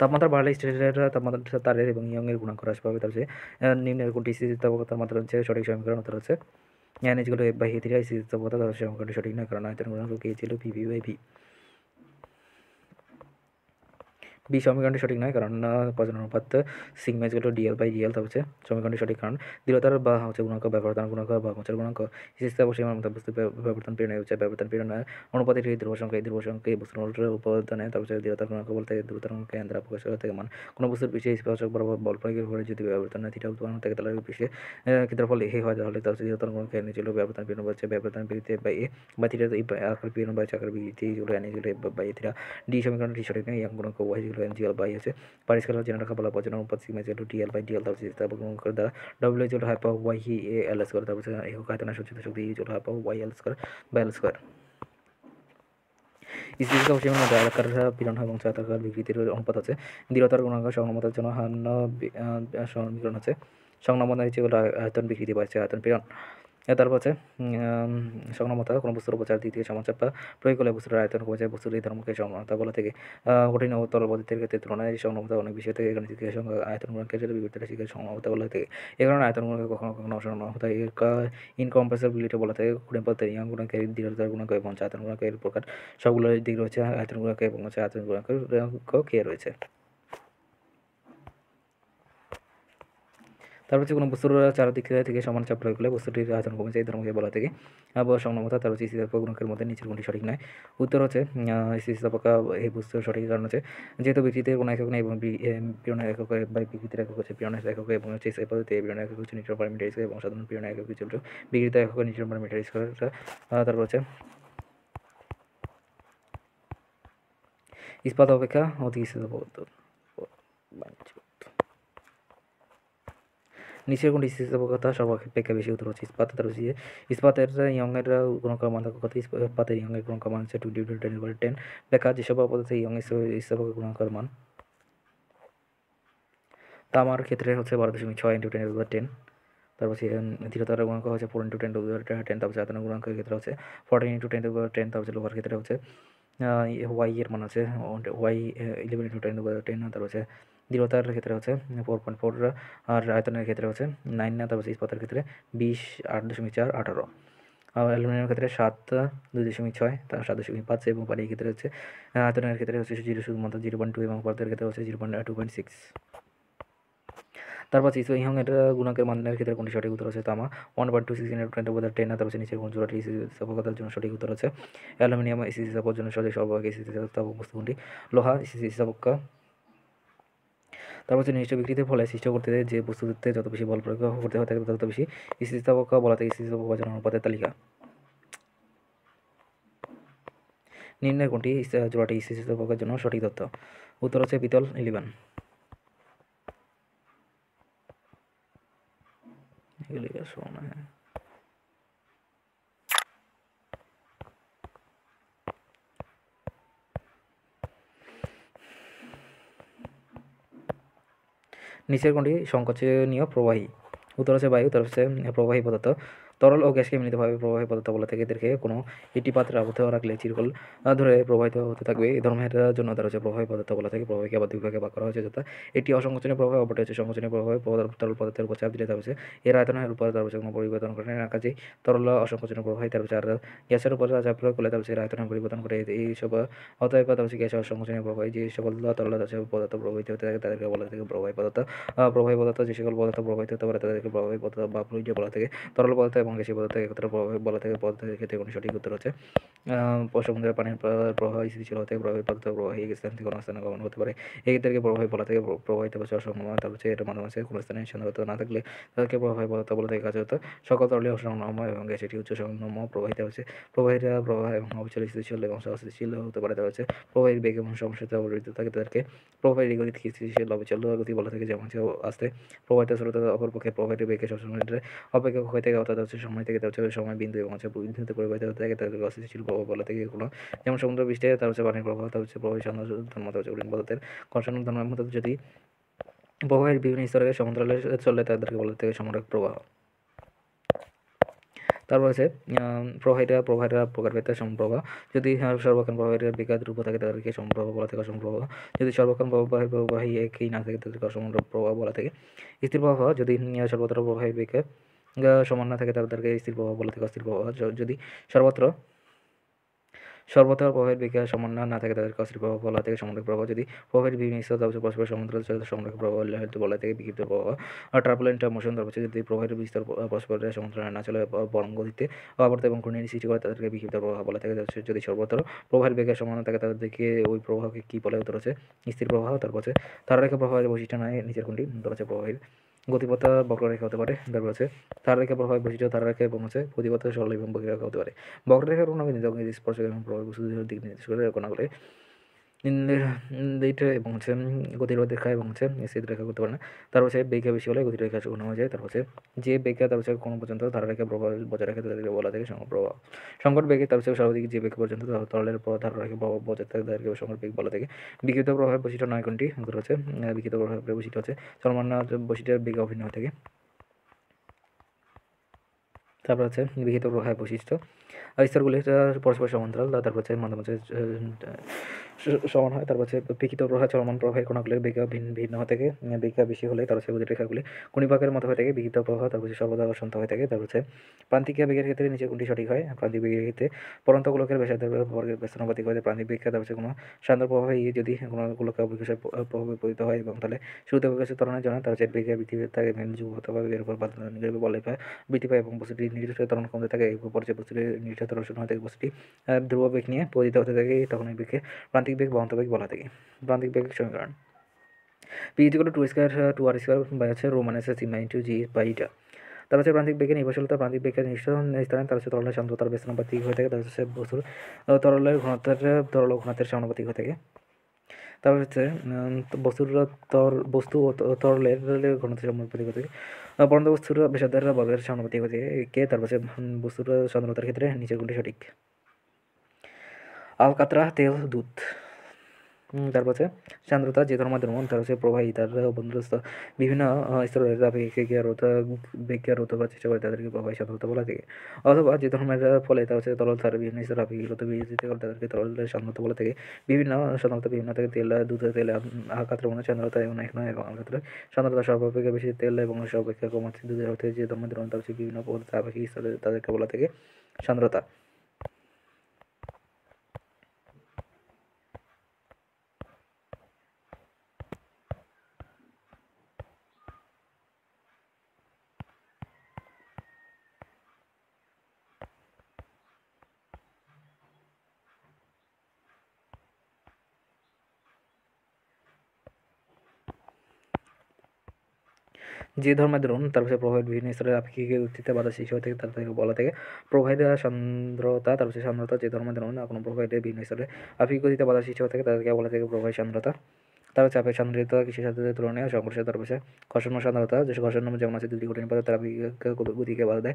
তাপমাত্রা বাড়লে স্টেশনের তাপমাত্রা তারের এবং ইয়ংয়ের গুণাঙ্ক হ্রাস পাবে তার নিম্ন নিম্নের কোনটি স্থিতির তাপমাত্রা হচ্ছে সঠিক সমীকরণ তার হচ্ছে এনএচগুলো বাহিয়ে দিলে স্থিতির তাপমাত্রা সঠিক সমীকরণ সঠিক নয় কারণ আয়তন গুণাঙ্ক কে ছিল পিভি বাই ভি বি সমীকরণটি সঠিক নয় কারণ পজন অনুপাত সিগমা ইজগুলো ডিএল বাই ডিএল তা হচ্ছে সমীকরণটি সঠিক কারণ দৃঢ়তার বা হচ্ছে গুণাঙ্ক ব্যবর্তন গুণাঙ্ক বা হচ্ছে গুণাঙ্ক হিসেবে অবশ্যই আমার মতো বস্তু ব্যবর্তন প্রেরণা হচ্ছে ব্যবর্তন প্রেরণা অনুপাত এটি ধ্রুব সংখ্যা এই ধ্রুব সংখ্যা এই বস্তুর উপাদানে তারপর দৃঢ়তার গুণাঙ্ক বলতে দ্রুতার গুণকে দ্বারা প্রকাশ করা থেকে মান কোনো বস্তুর পিছিয়ে স্পর্শক বরাবর বল প্রয়োগের ফলে যদি ব্যবর্তন থিটা উৎপাদন থাকে তাহলে পিছিয়ে ক্ষেত্রফল এ হয় তাহলে তার দৃঢ়তার গুণকে ছিল ব্যবর্তন প্রেরণ বলছে ব্যবর্তন বৃত্তি বা এ বা থিটা আকার প্রেরণ বা চাকার বৃত্তি এগুলো ছিল বা এ থিটা ডি সমীকরণটি সঠিক নয় এক গুণাঙ্ক ওয়াই হলো এন জি বাই আছে পারিষ্কার জেনে রাখা বলা পচন অনুপাত sigma is D by D তারপর সিস্তা করে দ্বারা W is high power Y হি এ এল স্কোয়ার তারপর এহ কায়তনা সূচিত শক্তি is high power Y L square by L square স্ত্রী সীমার মধ্যে এবং চাতাকার বিকৃতির অনুপাত আছে দৃঢ়তার গুণাঙ্গ সংগ্রামতার জন্য হান্ন আছে সংগ্রামতা হচ্ছে আয়তন বিকৃতি পাচ্ছে আয়তন পীড়ন তারপর আছে সংক্রমতা কোনো বস্তুর উপচার চার দিক থেকে প্রয়োগ করলে বস্তুর আয়তন কমে যায় বস্তুর এই ধর্মকে সমানতা বলা থেকে কঠিন ও তরল ক্ষেত্রে তুলনায় সংক্রমতা অনেক বিষয় থেকে এখানে দিক থেকে আয়তন গ্রহণ ক্ষেত্রে বিভিন্ন রাশিকে সমানতা বলা থেকে এ কারণে আয়তন গুণকে কখনো কখনো অসংক্রমতা ইনকম্প্রেসিবিলিটি বলা থাকে কঠিন পদার্থের ইয়াং গুণকে দৃঢ়তার এবং আয়তন গুণকে এর প্রকার সবগুলোর দিক রয়েছে আয়তন গুণকে এবং আয়তন কে রয়েছে তারপর হচ্ছে কোনো বস্তুর চারদিক থেকে সমান চাপ প্রয়োগ করলে বস্তুটির আয়তন কমে যায় ধর্মকে বলা থেকে আবহাওয়া সংলগ্নতা তার হচ্ছে স্থিতাপক গুণকের মধ্যে নিচের কোনটি সঠিক নয় উত্তর হচ্ছে স্থিতিস্থাপক এই বস্তুর সঠিক কারণ হচ্ছে যেহেতু বিকৃতির কোনো একক নেই এবং পীড়নের একক বা বিকৃতির একক হচ্ছে পীড়নের একক এবং হচ্ছে সেই পদ্ধতি পীড়নের একক হচ্ছে নিচের মিটার স্কোয়ার এবং সাধারণ পীড়নের একক হচ্ছে বিকৃত একক নিচের মিটার স্কোয়ার তারপর হচ্ছে ইস্পাত অপেক্ষা অতি স্থিতাপক বাণিজ্য নিচের কোনটি স্থিতিস্থাপকতা সর্বাপেক্ষা বেশি উত্তর হচ্ছে ইস্পাতের রয়েছে ইস্পাতের ইয়ংয়ের গুণকার মান কথা ইস্পাতের ইয়ংয়ের গ্রহণকার মান হচ্ছে টু ডিউ টেন বলে টেন ব্যাখ্যা যেসব পদার্থে ইয়ং স্থিতিস্থাপকের গুণকার মান তামার ক্ষেত্রে হচ্ছে বারো দশমিক ছয় ইন্টু টেন ইকুয়াল টেন তারপর ধীরতার গুণাঙ্ক হচ্ছে four into ten to ten তারপর আয়তনের গুণাঙ্কের ক্ষেত্রে হচ্ছে fourteen into ten to ten তারপর লোহার ক্ষেত্রে হচ্ছে ওয়াই এর মান আছে Y eleven into ten to ten তারপর হচ্ছে দৃঢ়তার ক্ষেত্রে হচ্ছে ফোর পয়েন্ট ফোর আর আয়তনের ক্ষেত্রে হচ্ছে নাইন না তারপর ইস্পাতের ক্ষেত্রে বিশ আট দশমিক চার আঠারো আর অ্যালুমিনিয়ামের ক্ষেত্রে সাত দুই দশমিক ছয় তার সাত দশমিক পাঁচ এবং পানির ক্ষেত্রে হচ্ছে আয়তনের ক্ষেত্রে হচ্ছে জিরো শুধুমাত্র জিরো পয়েন্ট টু এবং পদার্থের ক্ষেত্রে হচ্ছে zero point two point six তারপর ইসো ইহং এটা গুণাকের মানের ক্ষেত্রে কোনটি সঠিক উত্তর তো আমার one point two six inter twenty বোধ টেন তারপর হচ্ছে নিচের কোন জোড়াটি ইসিসি স্থাপকতার জন্য সঠিক উত্তর আছে অ্যালুমিনিয়াম ইসিসি স্থাপক জন্য সঠিক সর্বাধিক ইসিসি স্থাপক বস্তুগুলি লোহা ইসিসি স্থাপক তারপর হচ্ছে নির্দিষ্ট বিক্রিতে ফলে সৃষ্ট করতে যে বস্তুতে যত বেশি বল প্রয়োগ করতে হয় তত বেশি স্থিতিস্থাপক বলা থাকে স্থিতিস্থাপক বাজানো অনুপাতের তালিকা নির্ণয় কোনটি জোড়াটি স্থিতিস্থাপকের জন্য সঠিক তথ্য উত্তর হচ্ছে পিতল ইলিবান এগুলি সোনা হ্যাঁ নিচের কোনটি সংকোচনীয় প্রবাহী উত্তর আছে বায়ু উত্তর আছে প্রবাহী পদার্থ তরল ও গ্যাসকে মিলিতভাবে প্রবাহী পদার্থ বলে থেকে এদেরকে কোনো একটি পাত্রে আবদ্ধ রাখলে চিরকল ধরে প্রবাহিত হতে থাকবে এই ধর্মের জন্য তারা হচ্ছে প্রবাহী পদার্থ বলা থেকে প্রবাহীকে আবার দুই ভাগে ভাগ করা হয়েছে যথা এটি অসংকোচনীয় প্রবাহ অপরটি হচ্ছে সংকোচনীয় প্রবাহে তরল পদার্থের উপর চাপ দিলে তার হচ্ছে এর আয়তনের উপর তার হচ্ছে কোনো পরিবর্তন করে না কাজেই তরল অসংকোচনীয় প্রবাহী তার হচ্ছে আর গ্যাসের উপর চাপ প্রয়োগ করলে তার হচ্ছে এর আয়তনের পরিবর্তন করে এইসব অতএব তার হচ্ছে গ্যাস অসংকোচনীয় প্রবাহী যে সকল তরল হচ্ছে পদার্থ প্রবাহিত হতে থাকে তাদেরকে বলা থেকে প্রবাহী পদার্থ প্রবাহী পদার্থ যে সকল পদার্থ প্রবাহিত হতে পারে তাদেরকে প্রবাহী পদার্থ বা প্রয়োজন বলা থেকে তরল পদার্থ এবং থেকে পদার্থ একত্র বলা থেকে পদার্থের ক্ষেত্রে কোনো সঠিক উত্তর হচ্ছে পশ্চিমবঙ্গের পানির প্রবাহ স্থিতিশীল হতে প্রভাবিত পদার্থ প্রবাহ এই স্থান থেকে কোনো স্থানে গমন হতে পারে এক্ষেত্রে প্রবাহী বলা থেকে প্রবাহিত হচ্ছে সম্ভাবনা তার হচ্ছে এটা মাঝে কোনো স্থানে সন্দেহত না থাকলে তাদেরকে প্রবাহী পদার্থ বলা থেকে কাজ হতো সকল তরলে অসংলম্ব এবং সেটি উচ্চ সংলম্ব প্রবাহিত হচ্ছে প্রবাহীরা প্রবাহ এবং অবচল স্থিতিশীল এবং সহস্থিতিশীল হতে পারে হচ্ছে প্রবাহীর বেগ এবং সমস্যাতে অবরোধিত থাকে তাদেরকে প্রবাহীর গতি স্থিতিশীল অবচল গতি বলা থেকে যেমন আসতে প্রবাহিত স্রোত অপরপক্ষে প্রবাহিত বেগে সবসময় অপেক্ষা হয়ে থাকে অর্থাৎ হচ্ছে অবস্থিত সময় থেকে তার হচ্ছে সময় বিন্দু এবং হচ্ছে বিন্দুতে পরিবর্তিত হতে থাকে তাদের অস্থিতিশীল প্রভাব বলা থেকে এগুলো যেমন সমুদ্র বৃষ্টি তার হচ্ছে পানির প্রভাব তার হচ্ছে প্রভাবের সন্ধ্যা ধর্ম তার হচ্ছে কঠিন পদার্থের ঘর্ষণ ধর্মের মতো যদি প্রবাহের বিভিন্ন স্তরে সমান্তরালে চলে তাদেরকে বলা থেকে সমরক প্রবাহ তারপর আছে প্রভাইটা প্রভাইরা প্রকারভেদে সম্প্রভা যদি সর্বক্ষণ প্রভাবের বিকাশ রূপ থাকে তাদেরকে সম্প্রভা বলা থেকে অসম্প্রভ যদি সর্বক্ষণ প্রবাহের প্রবাহী একই না থাকে তাদেরকে অসম্ভব প্রভাব বলা থাকে স্থির প্রভাব যদি সর্বত্র প্রবাহের বিকাশ সমান না থাকে তাহলে তাদেরকে স্থির প্রবাহ বলা থাকে অস্থির প্রবাহ যদি সর্বত্র সর্বত্র প্রভাবের বিকাশ সমন্বয় না থাকে তাদেরকে অস্থির প্রভাব বলা থেকে সমন্বয় প্রভাব যদি প্রভাবের বিভিন্ন স্তর তারপর পরস্পর সমন্বয় সমন্বয় প্রভাব হয়তো বলা থেকে বিক্ষিপ্ত প্রভাব আর টার্পুলেন্ট মোশন তারপর যদি প্রভাবের বিস্তার পরস্পরের সমুদ্র না চলে বরং গতিতে আবর্ত এবং ঘূর্ণি সৃষ্টি করে তাদেরকে বিক্ষিপ্ত প্রভাব বলা থাকে যদি সর্বত্র প্রভাবের বিকাশ সমন্বয় থাকে তাদেরকে ওই প্রভাবকে কী বলে উত্তর আছে স্থির প্রবাহ তারপর তার তারা রেখে প্রভাবের বৈশিষ্ট্য নয় নিচের কোনটি উত্তর হচ্ছে প্রভাবের গতিপথা বক্ররেখা হতে পারে ব্যাপার আছে তার রেখা প্রভাবে বৈশিষ্ট্য তার রেখা এবং আছে গতিপথা সরল এবং বক্ররেখা হতে পারে বক্ররেখার কোনো নির্দেশক স্পর্শ এবং প্রভাবে বস্তুর দিক নির্দেশ করে করে এইটা এবং হচ্ছে গতির রেখা এবং হচ্ছে স্থিত রেখা করতে পারে না তার হচ্ছে বেগা বেশি হলে গতির রেখা ঘন হয়ে যায় তার হচ্ছে যে বেগা তার হচ্ছে কোনো পর্যন্ত ধারা ধারারেখা প্রভাব বজায় রাখে তাদেরকে বলা থাকে সংকট প্রভাব সংকট বেগে তার হচ্ছে সর্বাধিক যে বেগ পর্যন্ত তরলের রেখে প্রভাব বজায় থাকে তাদেরকে সংকট বেগ বলা থাকে বিকৃত প্রভাবের বৈশিষ্ট্য নয় কোনটি হচ্ছে বিকৃত প্রভাবের বৈশিষ্ট্য হচ্ছে চলমান বৈশিষ্ট্যের বেগে অভিন্ন হয়ে থাকে তারপর আছে বিকৃত প্রভাবের বৈশিষ্ট্য স্তরগুলি পরস্পর সমান্তরাল তারপর হচ্ছে মাঝে মাঝে সমান হয় তারপর হচ্ছে বিকৃত প্রবাহ চলমান প্রবাহের কোণাগুলি বেগা ভিন্ন ভিন্ন হয়ে থাকে বেগা বেশি হলে তার হচ্ছে গতির রেখাগুলি কোণিপাকের মতো হয়ে থাকে বিকৃত প্রবাহ তারপর হচ্ছে সর্বদা অশান্ত হয়ে থাকে তারপর হচ্ছে প্রান্তিক বেগের ক্ষেত্রে নিচে কোনটি সঠিক হয় প্রান্তিক বেগের ক্ষেত্রে পরন্ত গোলকের বেশ বর্গের ব্যস্তানুপাতিক হয় প্রান্তিক বেগ তারপর কোনো শান্ত ইয়ে যদি কোনো গোলক বিকাশের প্রভাবে পরিত হয় এবং তাহলে শুরুতে বিকাশের তরণের জন্য তার হচ্ছে বেগের বৃদ্ধি থাকে যুবতা বা বেগের উপর বাধা বলে বৃদ্ধি পায় এবং বস্তুটি নির্দিষ্ট তরণ কমতে থাকে উপর যে বস্তুটি নির্দিষ্ট সতেরোশো নয় থেকে বস্তুটি ধ্রুব বেগ নিয়ে পরিচিত হতে থাকে তখন এই বেগকে প্রান্তিক বেগ বহন্ত বেগ বলা থাকে প্রান্তিক বেগ সমীকরণ P equal to square to R square by হচ্ছে রোমান এসে সিমা টু জি বাইটা তার হচ্ছে প্রান্তিক বেগে নির্ভরশীলতা প্রান্তিক বেগের নিঃসরণ স্থানে তার হচ্ছে তরলের সান্দ্রতার বেসানুপাতিক হয়ে থাকে তার হচ্ছে বস্তুর তরলের ঘনত্বের তরল ঘনত্বের সমানুপাতিক হয়ে থাকে তারপর হচ্ছে বস্তুর তর বস্তু ও তরলের ঘনত্বের সমানুপাতিক হয়ে থাকে বর্ণিত বস্তুর পেশাদাররা বর্গের কে তার পাশে বস্তুর স্বাধীনতার ক্ষেত্রে নিচের কোনটি সঠিক আলকাতরা তেল দুধ তারপর হচ্ছে চান্দ্রতা যে ধর্মাধর্ম তার হচ্ছে প্রবাহী তার বন্ধুত্ব বিভিন্ন স্তরের তারা রত বা চেষ্টা করে তাদেরকে প্রবাহী সান্দ্রতা বলা থেকে অথবা যে ধর্মের ফলে তা হচ্ছে তরল তার বিভিন্ন স্তর আবেগিকতা বিজিতে করে তাদেরকে তরল সান্দ্রতা বলা থেকে বিভিন্ন সান্দ্রতা বিভিন্ন থেকে তেল দুধ তেল আকাত্র মনে চান্দ্রতা এবং নয় এবং আকাত্রে সান্দ্রতা সর্বাপেক্ষা বেশি তেল এবং সর্বাপেক্ষা কম আছে দুধের হতে যে ধর্ম তার হচ্ছে বিভিন্ন পদ স্তরে তাদেরকে বলা থেকে সান্দ্রতা যে ধর্মের ধরুন তার পাশে বিভিন্ন স্তরের আপেক্ষিক উক্তিতে বাধা সৃষ্টি হয়ে থাকে তার বলা থাকে প্রভাবিত সান্দ্রতা তার পাশে সান্দ্রতা যে ধর্মের ধরুন কোনো প্রভাবিত বিভিন্ন স্তরে আপেক্ষিক গতিতে বাধা সৃষ্টি হয়ে থাকে তাদেরকে বলা থাকে প্রভাবিত সান্দ্রতা তারা চাপের সান্দ্রিতা কৃষি সাথে তুলনায় সংঘর্ষের দরবেশে ঘর্ষণ সাধারণতা যে ঘর্ষণ যেমন আছে দুটি কঠিন পথে ট্রাফিক গতিকে বাধা দেয়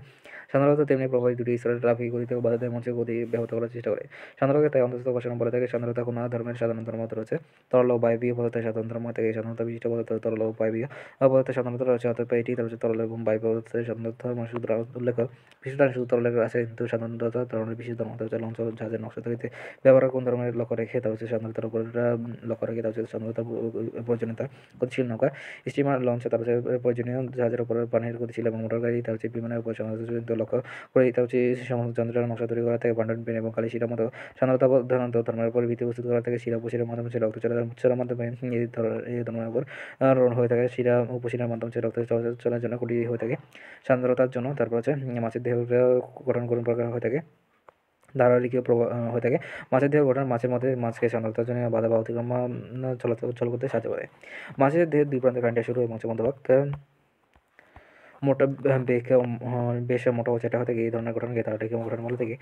সাধারণত তেমনি প্রভাবিত দুটি স্তরের ট্রাফিক গতিতে বাধা দেয় মঞ্চে গতি ব্যাহত করার চেষ্টা করে সাধারণত তাই অন্তত ঘর্ষণ বলে থাকে সাধারণত কোনো ধর্মের সাধারণ ধর্ম রয়েছে তরল ও বায়বীয় পদার্থে সাধারণ ধর্ম থেকে সাধারণত বিশিষ্ট পদার্থ তরল ও বায়বীয় পদার্থে সাধারণত রয়েছে অর্থাৎ এটি রয়েছে তরল এবং বায়ু পদার্থের সাধারণত শুধু উল্লেখ বিশেষ শুধু তরলের আছে কিন্তু সাধারণত ধরনের বিশেষ ধর্ম হচ্ছে লঞ্চ জাহাজের নকশা তৈরিতে ব্যবহার কোন ধরনের লক্ষ্য রেখে তা হচ্ছে সাধারণতার উপর লক্ষ্য রেখে তা হচ্ছে সাধারণতার প্রয়োজনীয়তা গতিশীল নৌকা স্টিমার লঞ্চে তার হচ্ছে প্রয়োজনীয় জাহাজের উপর পানির গতিশীল এবং মোটর গাড়ি তা হচ্ছে বিমানের উপর সমস্ত লক্ষ্য করে তা হচ্ছে সমস্ত যন্ত্রের নকশা তৈরি করা থেকে বান্ডন পেন এবং কালী শিলার মতো সাধারণত সাধারণত ধর্মের উপর ভিত্তি প্রস্তুত করা থেকে শিলা উপশিলার মাধ্যমে হচ্ছে রক্ত চলাচলের মাধ্যমে এই ধর্মের উপর হয়ে থাকে শিলা উপশিলার মাধ্যমে হচ্ছে রক্ত চলাচলের জন্য কুটি হয়ে থাকে সান্দ্রতার জন্য তারপর হচ্ছে মাছের দেহ গঠন করুন প্রকার হয়ে থাকে ধারাবাহিক প্রভাব হয়ে থাকে মাছের দেহের গঠন মাছের মধ্যে মাছকে সাধারণতার জন্য বাধা বা অতিক্রম চলাচল করতে সাহায্য করে মাছের দেহের দুই প্রান্তে কারেন্টের শুরু এবং চমন্তভাগ মোটা বেশ মোটা ও চেটা হয়ে থাকে এই ধরনের গঠনকে তারা ডেকে গঠন বলে থাকে